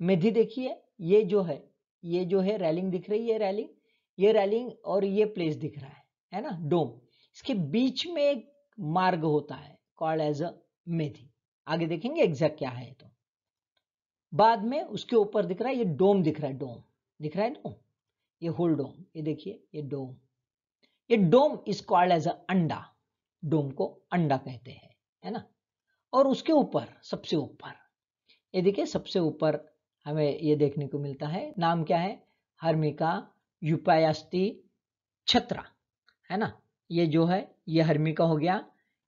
मेधी देखिए ये जो है ये जो है रैलिंग दिख रही है रैलिंग ये रैलिंग और ये प्लेस दिख रहा है है ना डोम इसके बीच में एक मार्ग होता है कॉल्ड एज अ मेथी आगे देखेंगे एग्जैक्ट क्या है तो बाद में उसके ऊपर दिख रहा है ये डोम दिख रहा है डोम दिख रहा है डोम ये होल डोम ये देखिए ये डोम ये dome is called as a anda dome को अंडा कहते हैं है ना और उसके ऊपर सबसे ऊपर ये देखिए सबसे ऊपर हमें ये देखने को मिलता है नाम क्या है हर्मिका युपायास्ती छत्रा है ना ये जो है ये हर्मिका हो गया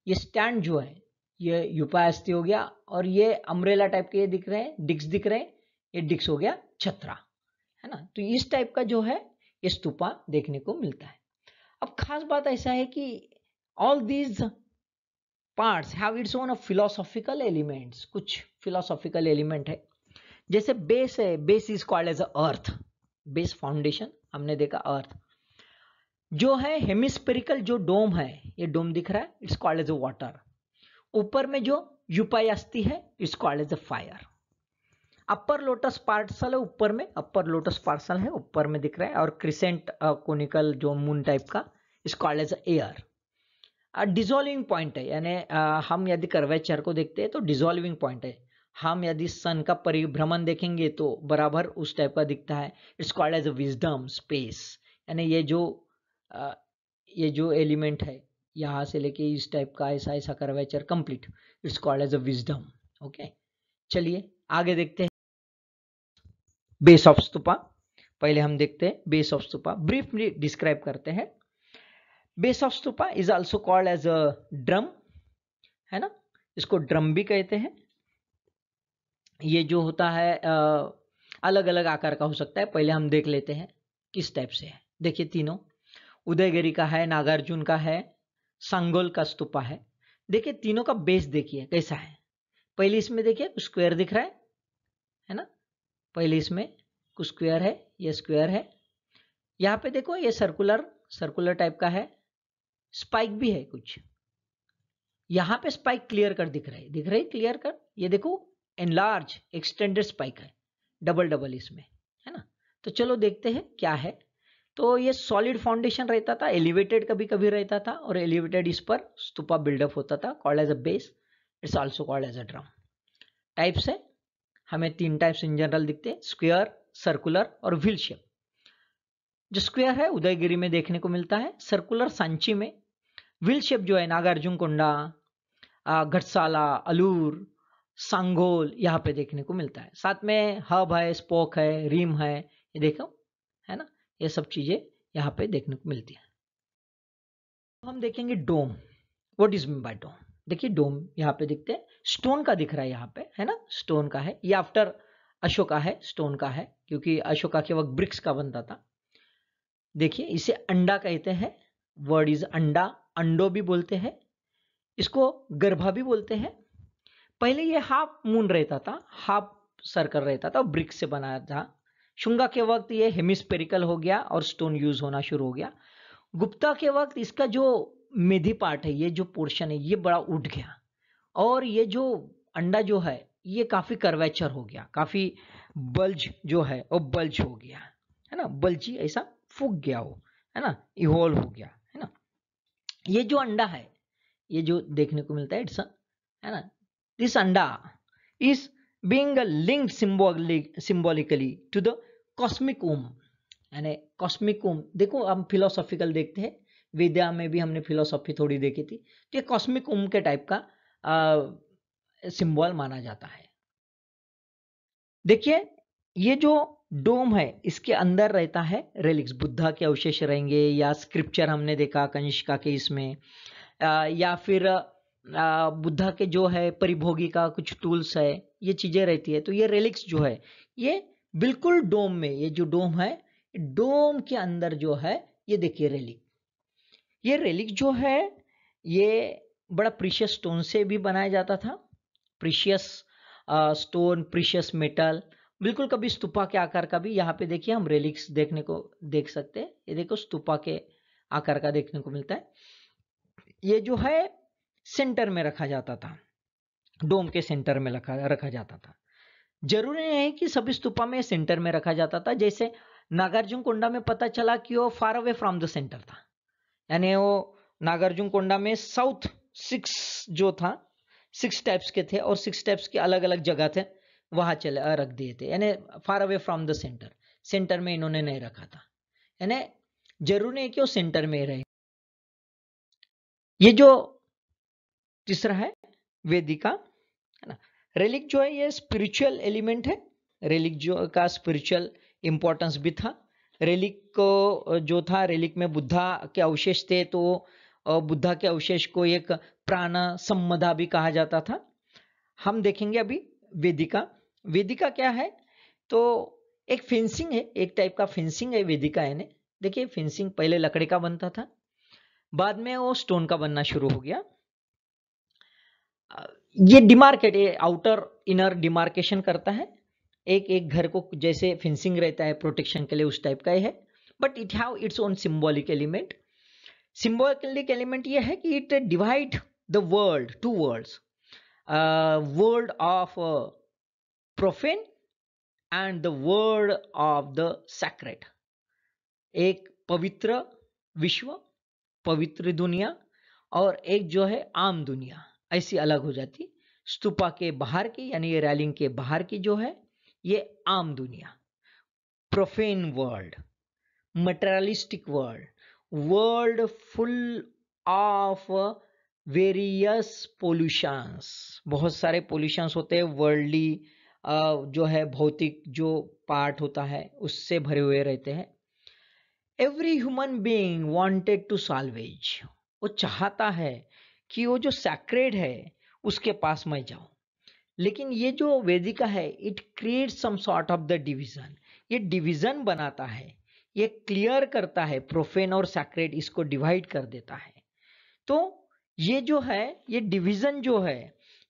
ये स्टैंड जो है ये यूपायस्थी हो गया और ये अम्ब्रेला टाइप के ये दिख रहे हैं डिक्स दिख रहे हैं ये डिक्स हो गया छत्रा है ना तो इस टाइप का जो है ये स्तूपा देखने को मिलता है अब खास बात ऐसा है कि all these parts have its own philosophical elements कुछ फिलोसॉफिकल एलिमेंट है जैसे बेस है base is called as earth base foundation हमने देखा अर्थ जो है हेमिस्पेरिकल जो डोम है ये डोम दिख रहा है it's called as a water ऊपर में जो यूपाई अस्थि है it's called as a fire upper lotus parasol है ऊपर में अपर लोटस पार्सल है ऊपर में दिख रहा है और क्रिसेंट कोनिकल जो मून टाइप का is called as air dissolving point है यानी हम यदि करवेचर को देखते हैं तो डिजोल्विंग पॉइंट है हम यदि सन का परिभ्रमण देखेंगे तो बराबर उस टाइप का दिखता है it's called as wisdom space यानी ये जो ये जो एलिमेंट है यहाँ से लेके इस टाइप का ऐसा ऐसा curvature complete it's called as a wisdom okay चलिए आगे देखते हैं बेस ऑफ स्तूपा पहले हम देखते हैं base of stupa briefly describe करते हैं base of stupa is also called as a drum है ना इसको ड्रम भी कहते हैं ये जो होता है अलग अलग आकार का हो सकता है पहले हम देख लेते हैं किस टाइप से है देखिए तीनों उदयगिरी का है नागार्जुन का है संगोल का स्तूपा है देखिए तीनों का बेस देखिए कैसा है पहले इसमें देखिए कुछ स्क्वायर दिख रहा है है ना पहले इसमें कुछ स्क्वायर है ये स्क्वायर है यहाँ पे देखो ये सर्कुलर सर्कुलर टाइप का है स्पाइक भी है कुछ यहाँ पे स्पाइक क्लियर कर दिख रहा है दिख रही क्लियर कर ये देखो एनलार्ज एक्सटेंडेड स्पाइक है डबल डबल इसमें है ना तो चलो देखते हैं क्या है तो ये सॉलिड फाउंडेशन रहता था एलिवेटेड कभी कभी रहता था और एलिवेटेड इस पर स्तूपा बिल्डअप होता था called as a base it's also called as a drum types है हमें तीन टाइप्स इन जनरल दिखते हैं स्क्वेयर सर्कुलर और व्हील शेप जो स्क्वेयर है उदयगिरी में देखने को मिलता है सर्कुलर सांची में व्हील शेप जो है नागार्जुन कोंडा घटसाला अलूर सांगोल यहाँ पे देखने को मिलता है साथ में हब है स्पोक है रिम है ये देखो है ना ये सब चीज़ें यहाँ पे देखने को मिलती हैं हम देखेंगे dome what is mean by dome देखिए डोम यहाँ पे दिखते हैं स्टोन का दिख रहा है यहाँ पे है ना स्टोन का है ये आफ्टर अशोका है स्टोन का है क्योंकि अशोका के वक्त ब्रिक्स का बनता था देखिए इसे अंडा कहते हैं वर्ड इज अंडा अंडो भी बोलते हैं इसको गर्भा भी बोलते हैं पहले ये हाफ मून रहता था हाफ सर्कल रहता था और ब्रिक्स से बना था शुंगा के वक्त ये हेमिस्पेरिकल हो गया और स्टोन यूज होना शुरू हो गया गुप्ता के वक्त इसका जो मेधी पार्ट है ये जो पोर्शन है ये बड़ा उठ गया और ये जो अंडा जो है ये काफ़ी कर्वेचर हो गया काफ़ी बल्ज जो है वो बल्ज हो गया है ना बल्जी ऐसा फूक गया हो है ना इवॉल्व हो गया है ना ये जो अंडा है ये जो देखने को मिलता है इट्स है ना this anda is being linked symbolically to the cosmic womb um, यानी कॉस्मिक उम um, देखो हम फिलोसॉफिकल देखते हैं विद्या में भी हमने फिलोसॉफी थोड़ी देखी थी तो ये कॉस्मिक उम um के टाइप का सिंबल माना जाता है देखिए ये जो डोम है इसके अंदर रहता है रेलिक्स बुद्धा के अवशेष रहेंगे या स्क्रिप्चर हमने देखा कनिष्का के इसमें या फिर बुद्धा के जो है परिभोगी का कुछ टूल्स है ये चीज़ें रहती है तो ये रेलिक्स जो है ये बिल्कुल डोम में ये जो डोम है डोम के अंदर जो है ये देखिए रेलिक ये रेलिक जो है ये बड़ा प्रीशियस स्टोन से भी बनाया जाता था प्रीशियस स्टोन प्रीशियस मेटल बिल्कुल कभी स्तूपा के आकार का भी यहाँ पे देखिए हम रेलिक्स देखने को देख सकते हैं ये देखो स्तूपा के आकार का देखने को मिलता है ये जो है सेंटर में रखा जाता था डोम के सेंटर में रखा रखा जाता था जरूरी नहीं है कि सभी स्तूपा में सेंटर में रखा जाता था जैसे नागार्जुन कोंडा में पता चला कि वो far away from the centre था यानी वो नागार्जुन कोंडा में साउथ सिक्स जो था सिक्स टाइप्स के थे और सिक्स टाइप्स के अलग अलग जगह थे वहां चले रख दिए थे यानी far away from the centre centre में इन्होंने नहीं रखा था यानी जरूरी नहीं कि वो सेंटर में रहे ये जो तीसरा है वेदिका है ना रेलिक जो है ये स्पिरिचुअल एलिमेंट है रेलिक जो का स्पिरिचुअल इम्पोर्टेंस भी था रेलिक को जो था रेलिक में बुद्धा के अवशेष थे तो बुद्धा के अवशेष को एक प्राण सम्मदा भी कहा जाता था हम देखेंगे अभी वेदिका वेदिका क्या है तो एक फेंसिंग है एक टाइप का फेंसिंग है वेदिका यानी देखिए फेंसिंग पहले लकड़ी का बनता था बाद में वो स्टोन का बनना शुरू हो गया ये डिमार्केट ये आउटर इनर डिमार्केशन करता है एक एक घर को जैसे फेंसिंग रहता है प्रोटेक्शन के लिए उस टाइप का ही है but it have its own symbolic element symbolic element ये है कि it divide the world two world world of profane and the world of the sacred एक पवित्र विश्व पवित्र दुनिया और एक जो है आम दुनिया ऐसी अलग हो जाती स्तूपा के बाहर की यानी ये रैलिंग के बाहर की जो है ये आम दुनिया profane world materialistic world world full of various pollutions बहुत सारे पोल्यूशंस होते हैं वर्ल्डली जो है भौतिक जो पार्ट होता है उससे भरे हुए रहते हैं every human being wanted to salvage वो चाहता है कि वो जो सैक्रेड है उसके पास मैं जाऊं लेकिन ये जो वेदिका है it create some sort of the division ये डिवीजन बनाता है ये क्लियर करता है प्रोफेन और सैक्रेड इसको डिवाइड कर देता है तो ये जो है ये डिवीजन जो है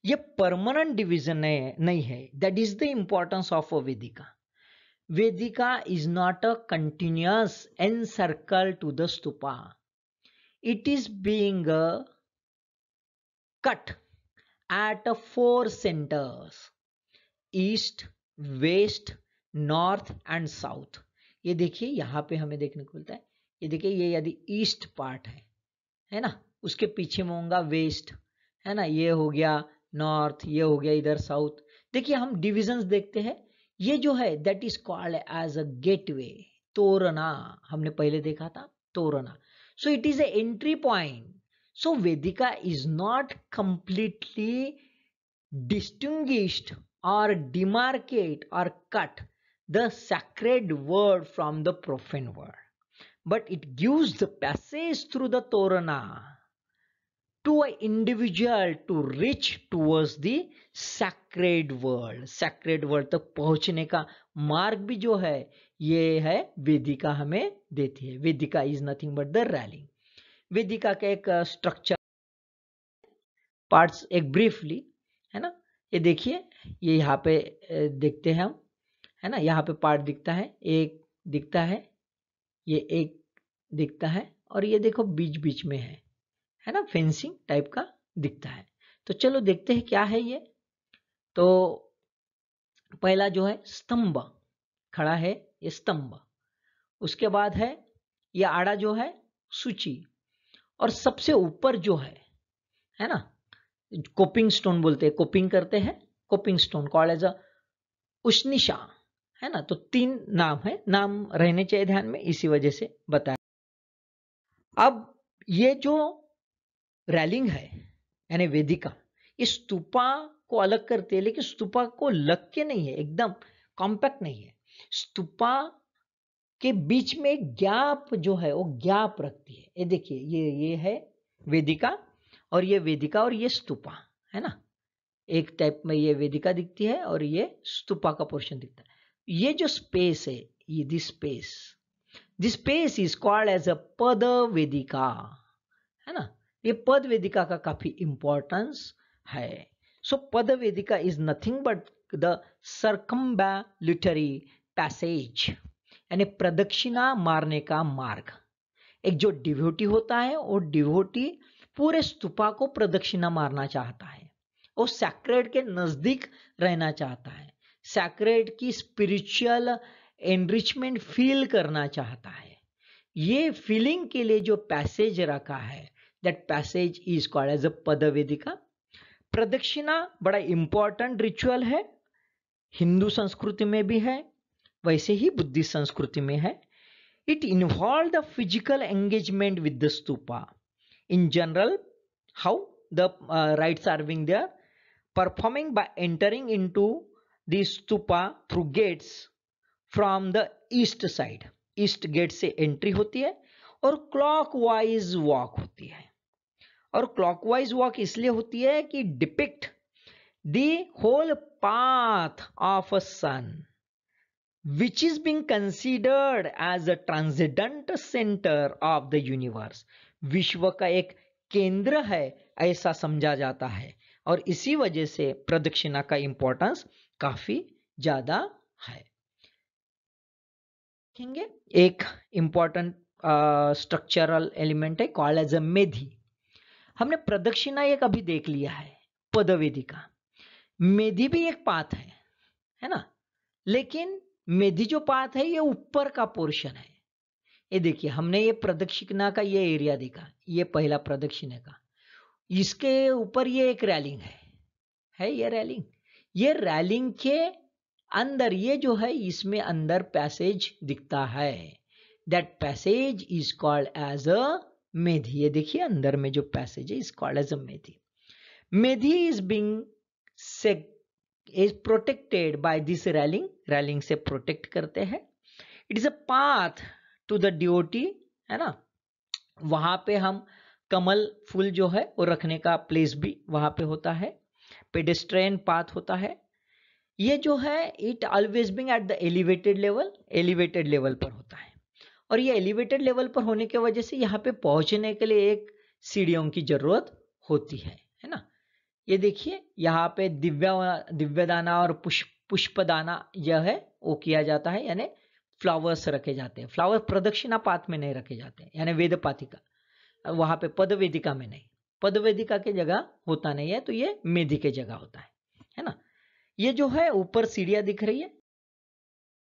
ये परमानेंट डिवीजन नहीं है that is the importance of a vedika vedika is not a continuous an circle to the stupa it is being cut at four centers east west north and south ये देखिए यहाँ पे हमें देखने को मिलता है ये देखिए ये यदि ईस्ट पार्ट है है ना उसके पीछे में वेस्ट है ना ये हो गया नॉर्थ ये हो गया इधर साउथ देखिए हम डिविजन देखते हैं ये जो है that is called as a gateway torana हमने पहले देखा था तोरना so it is a entry point So Vedika is not completely distinguished or demarcate or cut the sacred word from the profane word. But it gives the passage through the Torana to an individual to reach towards the sacred world. Sacred world तक पहुंचने का मार्ग भी जो है ये है वेदिका हमें देती है vedika is nothing but the railing वेदिका का एक स्ट्रक्चर पार्ट्स एक ब्रीफली है ना ये देखिए ये यहाँ पे देखते हैं हम है ना यहाँ पे पार्ट दिखता है एक दिखता है ये एक दिखता है और ये देखो बीच बीच में है है ना फेंसिंग टाइप का दिखता है तो चलो देखते हैं क्या है ये तो पहला जो है स्तंभ खड़ा है ये स्तंभ उसके बाद है ये आड़ा जो है सूची और सबसे ऊपर जो है है ना कोपिंग स्टोन बोलते हैं कोपिंग करते हैं coping stone call as a है ना तो तीन नाम है नाम रहने चाहिए ध्यान में इसी वजह से बताया अब ये जो रैलिंग है यानी वेदिका इस स्तूपा को अलग करते हैं लेकिन स्तूपा को लग के नहीं है एकदम कॉम्पैक्ट नहीं है स्तूपा के बीच में ज्ञाप जो है वो ज्ञाप रखती है ये देखिए ये ये है वेदिका और ये वेदिका और ये स्तूपा है ना एक टाइप में ये वेदिका दिखती है और ये स्तूपा का पोर्शन दिखता है ये जो स्पेस है ये this space this space is called as a pada vedika है ना ये पद वेदिका का काफी इंपॉर्टेंस है so pada vedika is nothing but the circumambulatory passage यानी प्रदक्षिणा मारने का मार्ग एक जो डिवोटी होता है वो डिवोटी पूरे स्तूपा को प्रदक्षिणा मारना चाहता है वो सैक्रेड के नजदीक रहना चाहता है सैक्रेड की स्पिरिचुअल एनरिचमेंट फील करना चाहता है ये फीलिंग के लिए जो पैसेज रखा है that passage is called as a padavedika प्रदक्षिणा बड़ा इंपॉर्टेंट रिचुअल है हिंदू संस्कृति में भी है वैसे ही बुद्धि संस्कृति में है it involve the physical engagement with the stupa in general how the right serving there performing by entering into the stupa through gates from the east side east gate से एंट्री होती है और क्लॉकवाइज वॉक होती है और clockwise walk इसलिए होती है कि depict the whole path of a sun which is being considered as a transcendent center of the universe विश्व का एक केंद्र है ऐसा समझा जाता है और इसी वजह से प्रदक्षिणा का इंपॉर्टेंस काफी ज्यादा है देखेंगे एक इंपॉर्टेंट स्ट्रक्चरल एलिमेंट है कॉल्ड एज अ मेधी हमने प्रदक्षिणा एक अभी देख लिया है पदवेदी का मेधी भी एक पाथ है है ना लेकिन मेधी जो पाथ है ये ऊपर का पोर्शन है ये देखिए हमने ये प्रदक्षिणा का ये एरिया देखा ये पहला प्रदक्षिणा का इसके ऊपर ये एक रैलिंग है है ये रैलिंग ये रैलिंग के अंदर ये जो है इसमें अंदर पैसेज दिखता है that passage is called as a medhi ये देखिए अंदर में जो पैसेज है is called as a medhi medhi is being is protected by this railing railing से प्रोटेक्ट करते हैं it is a path to the deity है ना वहां पे हम कमल फूल जो है वो रखने का प्लेस भी वहां पे होता है पेडेस्ट्रेन पाथ होता है ये जो है it always being at the elevated level elevated level पर होता है और ये एलिवेटेड लेवल पर होने की वजह से यहाँ पे पहुंचने के लिए एक सीढ़ियों की जरूरत होती है है ना ये देखिए यहाँ पे दिव्या दाना और पुष्प पुष्पदाना यह है वो किया जाता है यानी फ्लावर्स रखे जाते हैं फ्लावर प्रदक्षिणा पात में नहीं रखे जाते हैं यानी वेद पातिका वहां पे पद वेदिका में नहीं पद वेदिका के जगह होता नहीं है तो ये मेधी के जगह होता है है ना ये जो है ऊपर सीढ़िया दिख रही है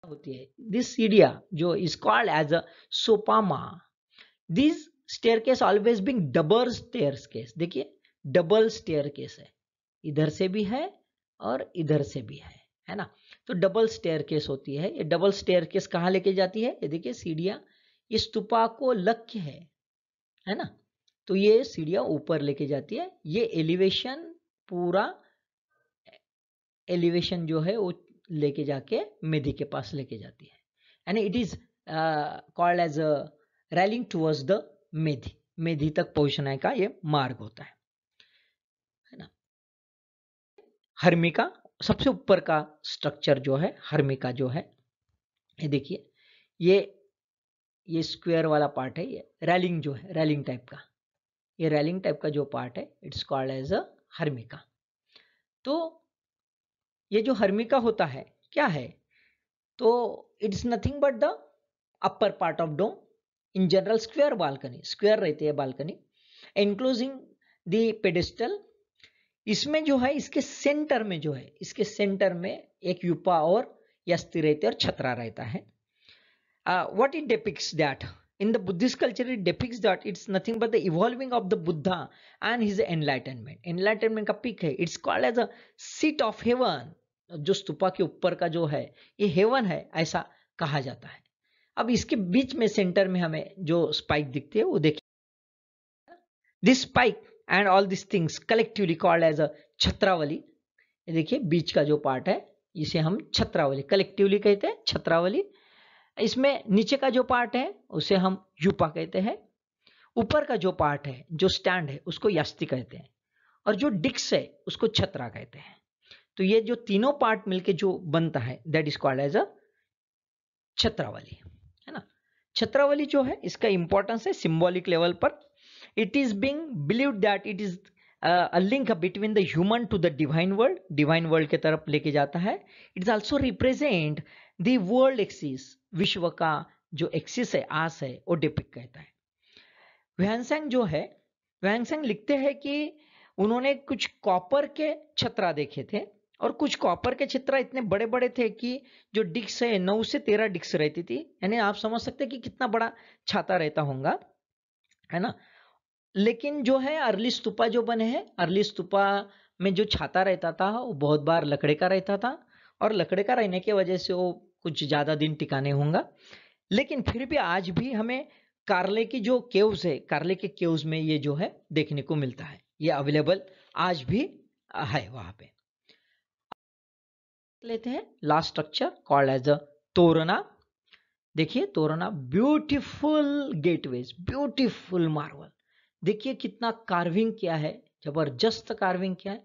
होती है दिस सीढ़िया जो is called as a sopana this staircase always being double staircase देखिए डबल स्टेयर केस है इधर से भी है और इधर से भी है है ना तो डबल स्टेयर केस होती है ये डबल स्टेयर केस कहाँ लेके जाती है ये देखिए सीढ़िया इस स्तूपा को लक्ष्य है है ना तो ये सीढ़िया ऊपर लेके जाती है ये एलिवेशन पूरा एलिवेशन जो है वो लेके जाके मेदी के पास लेके जाती है and it is called as a railing towards the medhi medhi तक पहुंचने का ये मार्ग होता है हर्मिका सबसे ऊपर का स्ट्रक्चर जो है हर्मिका जो है ये देखिए ये ये स्क्वायर वाला पार्ट है ये रैलिंग जो है रैलिंग टाइप का ये रैलिंग टाइप का जो पार्ट है it's called as a harmika तो ये जो हर्मिका होता है क्या है तो it's nothing but the upper part of dome in general square balcony square रहती है बालकनी एनक्लोजिंग दी पेडिस्टल इसमें जो है इसके सेंटर में जो है इसके सेंटर में एक युपा और यस्ति रहते और छतरा रहता है what it depicts that in the Buddhist culture it depicts that it's nothing but the evolving of the Buddha and his enlightenment enlightenment का पिक है it's called as at of heaven जो स्तूपा के ऊपर का जो है ये हेवन है ऐसा कहा जाता है अब इसके बीच में सेंटर में हमें जो स्पाइक दिखती है वो देखिए this spike and all this things collectively called as a chhatravali ये देखिए बीच का जो पार्ट है इसे हम छत्रावली कलेक्टिवली कहते हैं छत्रावली इसमें नीचे का जो पार्ट है उसे हम यूपा कहते हैं ऊपर का जो पार्ट है जो स्टैंड है उसको यास्ती कहते हैं और जो डिक्स है उसको छत्रा कहते हैं तो ये जो तीनों पार्ट मिलके जो बनता है that is called as a chhatravali है ना छत्रावली जो है इसका इंपॉर्टेंस है सिंबॉलिक लेवल पर it is being believed that it is a link between the human to the divine world divine world ke taraf leke jata hai it is also represent the world axis vishwa ka jo axis hai aas hai wo depict karta hai वैंगसेंग jo hai वैंगसेंग likhte hai ki उन्होंने कुछ copper के छतरा देखे थे और कुछ copper के छित्रा इतने बड़े बड़े थे कि जो डिक्स है नौ से तेरह डिक्स रहती थी यानी आप समझ सकते हैं कि कितना बड़ा छाता रहता होगा है ना लेकिन जो है अर्ली स्तूपा जो बने हैं अर्ली स्तूपा में जो छाता रहता था वो बहुत बार लकड़े का रहता था और लकड़े का रहने की वजह से वो कुछ ज़्यादा दिन टिकाने होंगे लेकिन फिर भी आज भी हमें कार्ले की जो केव्स है कार्ले के केव्स में ये जो है देखने को मिलता है ये अवेलेबल आज भी है वहाँ पे लेते हैं last structure called as a torana देखिए torana beautiful gateways beautiful marvel देखिए कितना कार्विंग क्या है जबरदस्त कार्विंग क्या है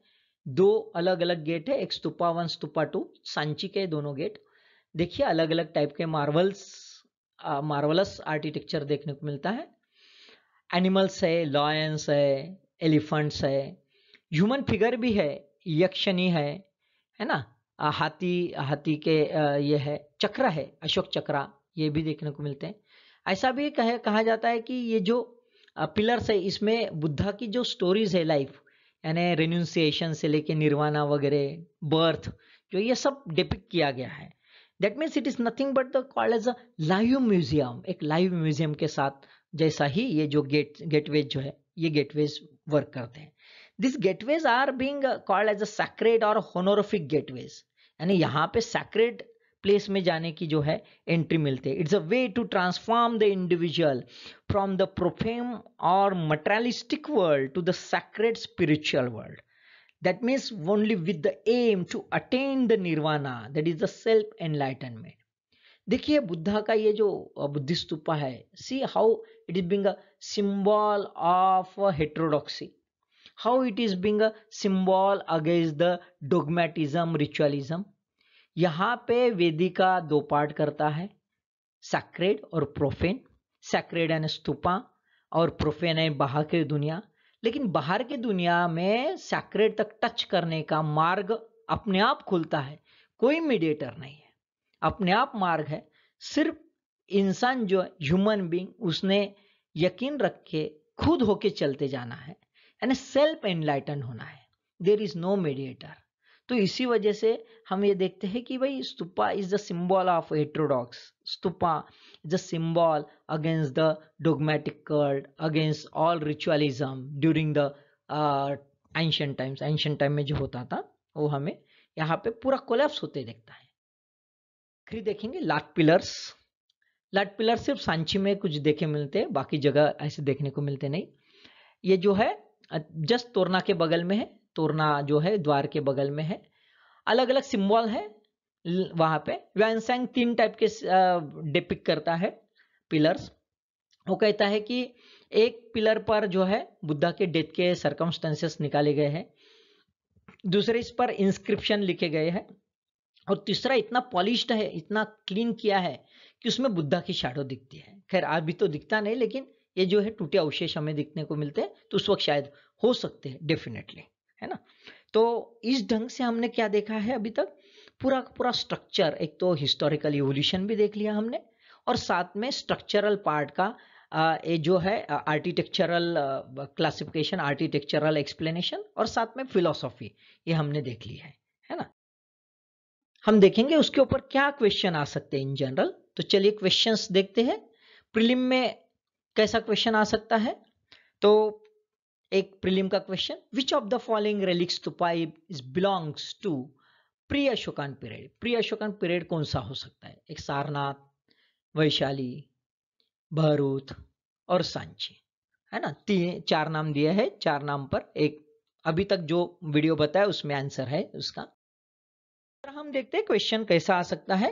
दो अलग अलग गेट है एक स्तूपा वन स्तूपा टू सांची के दोनों गेट देखिए अलग अलग टाइप के मार्वल्स मार्वलस आर्किटेक्चर देखने को मिलता है एनिमल्स है लॉयंस है एलिफेंट्स है ह्यूमन फिगर भी है यक्षनी है है ना हाथी हाथी के ये है चक्र है अशोक चक्रा ये भी देखने को मिलते हैं ऐसा भी कह, कहा जाता है कि ये जो पिलर्स है इसमें बुद्धा की जो स्टोरीज है लाइफ यानी रेन्यूनसिएशन से लेके निर्वाणा वगैरह बर्थ जो ये सब डिपिक्ट किया गया है that means it is nothing but the called as a live museum एक लाइव म्यूजियम के साथ जैसा ही ये जो गेट गेटवेज जो है ये गेटवेज वर्क करते हैं this gateways are being called as a sacred or honorific gateways यानी यहाँ पे सैक्रेड प्लेस में जाने की जो है एंट्री मिलती है it's a way to transform the individual from the profane or materialistic world to the sacred spiritual world that means only with the aim to attain the nirvana that is the self enlightenment देखिए बुद्धा का ये जो Buddhist stupa है see how it is being a symbol of heterodoxy how it is being a symbol against the dogmatism ritualism यहाँ पे वेदिका दो part करता है सैक्रेड और प्रोफेन सैक्रेड एंड स्तूपा और प्रोफेन है बाहर की दुनिया लेकिन बाहर की दुनिया में सैक्रेड तक टच करने का मार्ग अपने आप खुलता है कोई मीडिएटर नहीं है अपने आप मार्ग है सिर्फ इंसान जो ह्यूमन बींग उसने यकीन रख के खुद होके चलते जाना है यानी सेल्फ एनलाइटन होना है देर इज नो मीडिएटर तो इसी वजह से हम ये देखते हैं कि भाई stupa is the symbol of heterodox stupa is the symbol against the dogmatic creed against all ritualism during the ancient times ancient time में जो होता था वो हमें यहाँ पे पूरा कोलेप्स होते देखता है फिर देखेंगे लाट पिलर्स लाट पिलर सिर्फ सांची में कुछ देखे मिलते हैं बाकी जगह ऐसे देखने को मिलते नहीं ये जो है जस्ट तोरना के बगल में है तोरना जो है द्वार के बगल में है अलग अलग सिम्बॉल है वहां पे वैनसैंग तीन टाइप के डिपिक करता है पिलर्स वो कहता है कि एक पिलर पर जो है बुद्धा के डेथ के सर्कमस्टेंसेस निकाले गए हैं दूसरे इस पर इंस्क्रिप्शन लिखे गए हैं और तीसरा इतना पॉलिश्ड है इतना क्लीन किया है कि उसमें बुद्धा की शाडो दिखती है खैर अभी तो दिखता नहीं लेकिन ये जो है टूटे अवशेष हमें दिखने को मिलते हैं तो उस वक्त शायद हो सकते हैं डेफिनेटली है ना तो इस ढंग से हमने क्या देखा है अभी तक पूरा पूरा स्ट्रक्चर एक तो हिस्टोरिकल इवोल्यूशन भी देख लिया हमने और साथ में स्ट्रक्चरल पार्ट का ये जो है आर्किटेक्चरल क्लासिफिकेशन आर्किटेक्चरल एक्सप्लेनेशन और साथ में फिलोसॉफी ये हमने देख ली है है ना हम देखेंगे उसके ऊपर क्या क्वेश्चन आ सकते हैं इन जनरल तो चलिए क्वेश्चंस देखते हैं प्रिलिम में कैसा क्वेश्चन आ सकता है तो एक प्रीलिम का question which of the following relics stupa is belongs to pre Ashokan period pre Ashokan period कौन सा हो सकता है एक सारनाथ वैशाली भरूथ और सांची है ना तीन चार नाम दिया है चार नाम पर एक अभी तक जो वीडियो बताया उसमें आंसर है उसका हम देखते हैं क्वेश्चन कैसा आ सकता है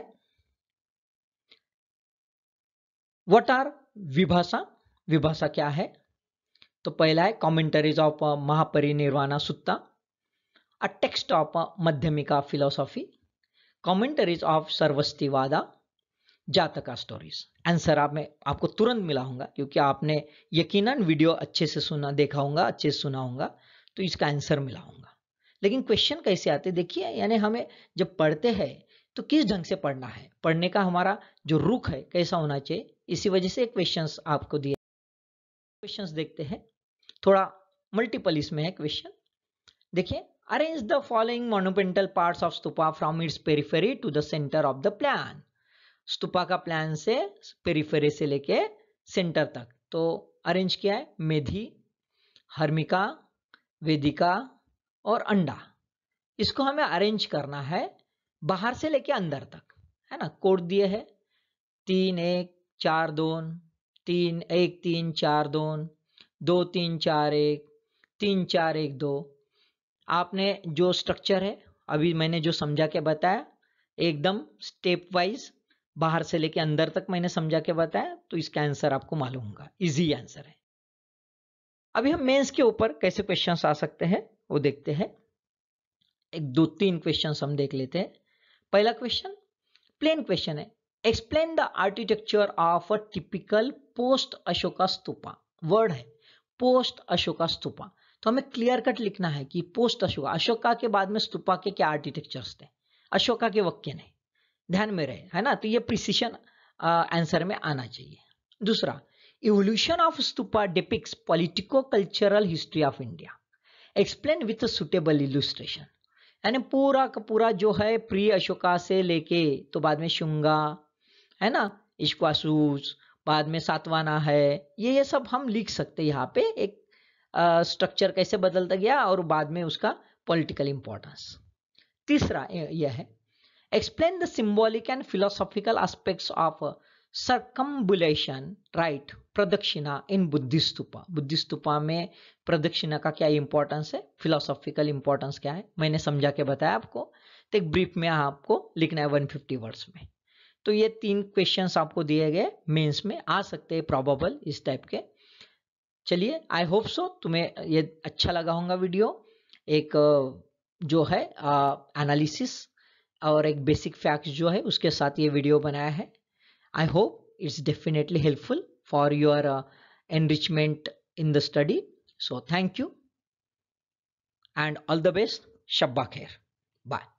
वट आर विभाषा विभाषा क्या है तो पहला है commentaries of Mahaparinirvana Sutta a text of Madhyamika philosophy commentaries of Sarvastivada Jataka stories answer आप में आपको तुरंत मिला होगा क्योंकि आपने यकीनन वीडियो अच्छे से सुना देखा होगा अच्छे से सुना होगा तो इसका आंसर मिला होगा लेकिन क्वेश्चन कैसे आते देखिए यानी हमें जब पढ़ते हैं तो किस ढंग से पढ़ना है पढ़ने का हमारा जो रुख है कैसा होना चाहिए इसी वजह से क्वेश्चंस आपको दिए क्वेश्चंस देखते हैं थोड़ा मल्टीपल इसमें है क्वेश्चन देखिए arrange the following monumental part of stupa from its periphery to the centre of the plan stupa का प्लान से पेरीफेरी से लेके सेंटर तक तो अरेंज किया है मेधी हर्मिका वेदिका और अंडा इसको हमें अरेंज करना है बाहर से लेके अंदर तक है ना कोड दिए है तीन एक चार दोन तीन एक तीन चार दोन दो तीन चार एक तीन चार एक दो आपने जो स्ट्रक्चर है अभी मैंने जो समझा के बताया एकदम स्टेप वाइज बाहर से लेके अंदर तक मैंने समझा के बताया तो इसका आंसर आपको मालूम होगा इजी आंसर है अभी हम मेंस के ऊपर कैसे क्वेश्चंस आ सकते हैं वो देखते हैं एक दो तीन क्वेश्चन हम देख लेते हैं पहला क्वेश्चन प्लेन क्वेश्चन है explain the architecture of a typical post Ashoka stupa word है पोस्ट अशोका स्तूपा तो हमें क्लियर कट लिखना है कि पोस्ट अशोका अशोका के बाद में स्तूपा के क्या आर्किटेक्चर्स थे अशोका के वक्य ने ध्यान में रहे है ना तो ये प्रिसीशन आंसर में आना चाहिए दूसरा evolution of stupa depicts politico cultural history of India explain with suitable illustration यानी पूरा का पूरा जो है प्री अशोका से लेके तो बाद में शुंगा है ना इश्कवासूस बाद में सातवाना है ये ये सब हम लिख सकते यहाँ पे एक स्ट्रक्चर कैसे बदलता गया और बाद में उसका पॉलिटिकल इंपॉर्टेंस तीसरा यह है explain the symbolic and philosophical aspects of circumambulation right pradakshina in बुद्धिस्तूपा बुद्धिस्तूपा में प्रदक्षिणा का क्या इंपॉर्टेंस है फिलोसॉफिकल इंपॉर्टेंस क्या है मैंने समझा के बताया आपको तो एक ब्रीफ में आपको लिखना है 150 वर्ड्स में तो ये तीन क्वेश्चन आपको दिए गए मेंस में आ सकते हैं प्रॉबेबल इस टाइप के चलिए आई होप सो तुम्हें ये अच्छा लगा होगा वीडियो एक जो है एनालिसिस और एक बेसिक फैक्ट्स जो है उसके साथ ये वीडियो बनाया है I hope it's definitely helpful for your enrichment in the study so thank you and all the best शब्बा खैर बाय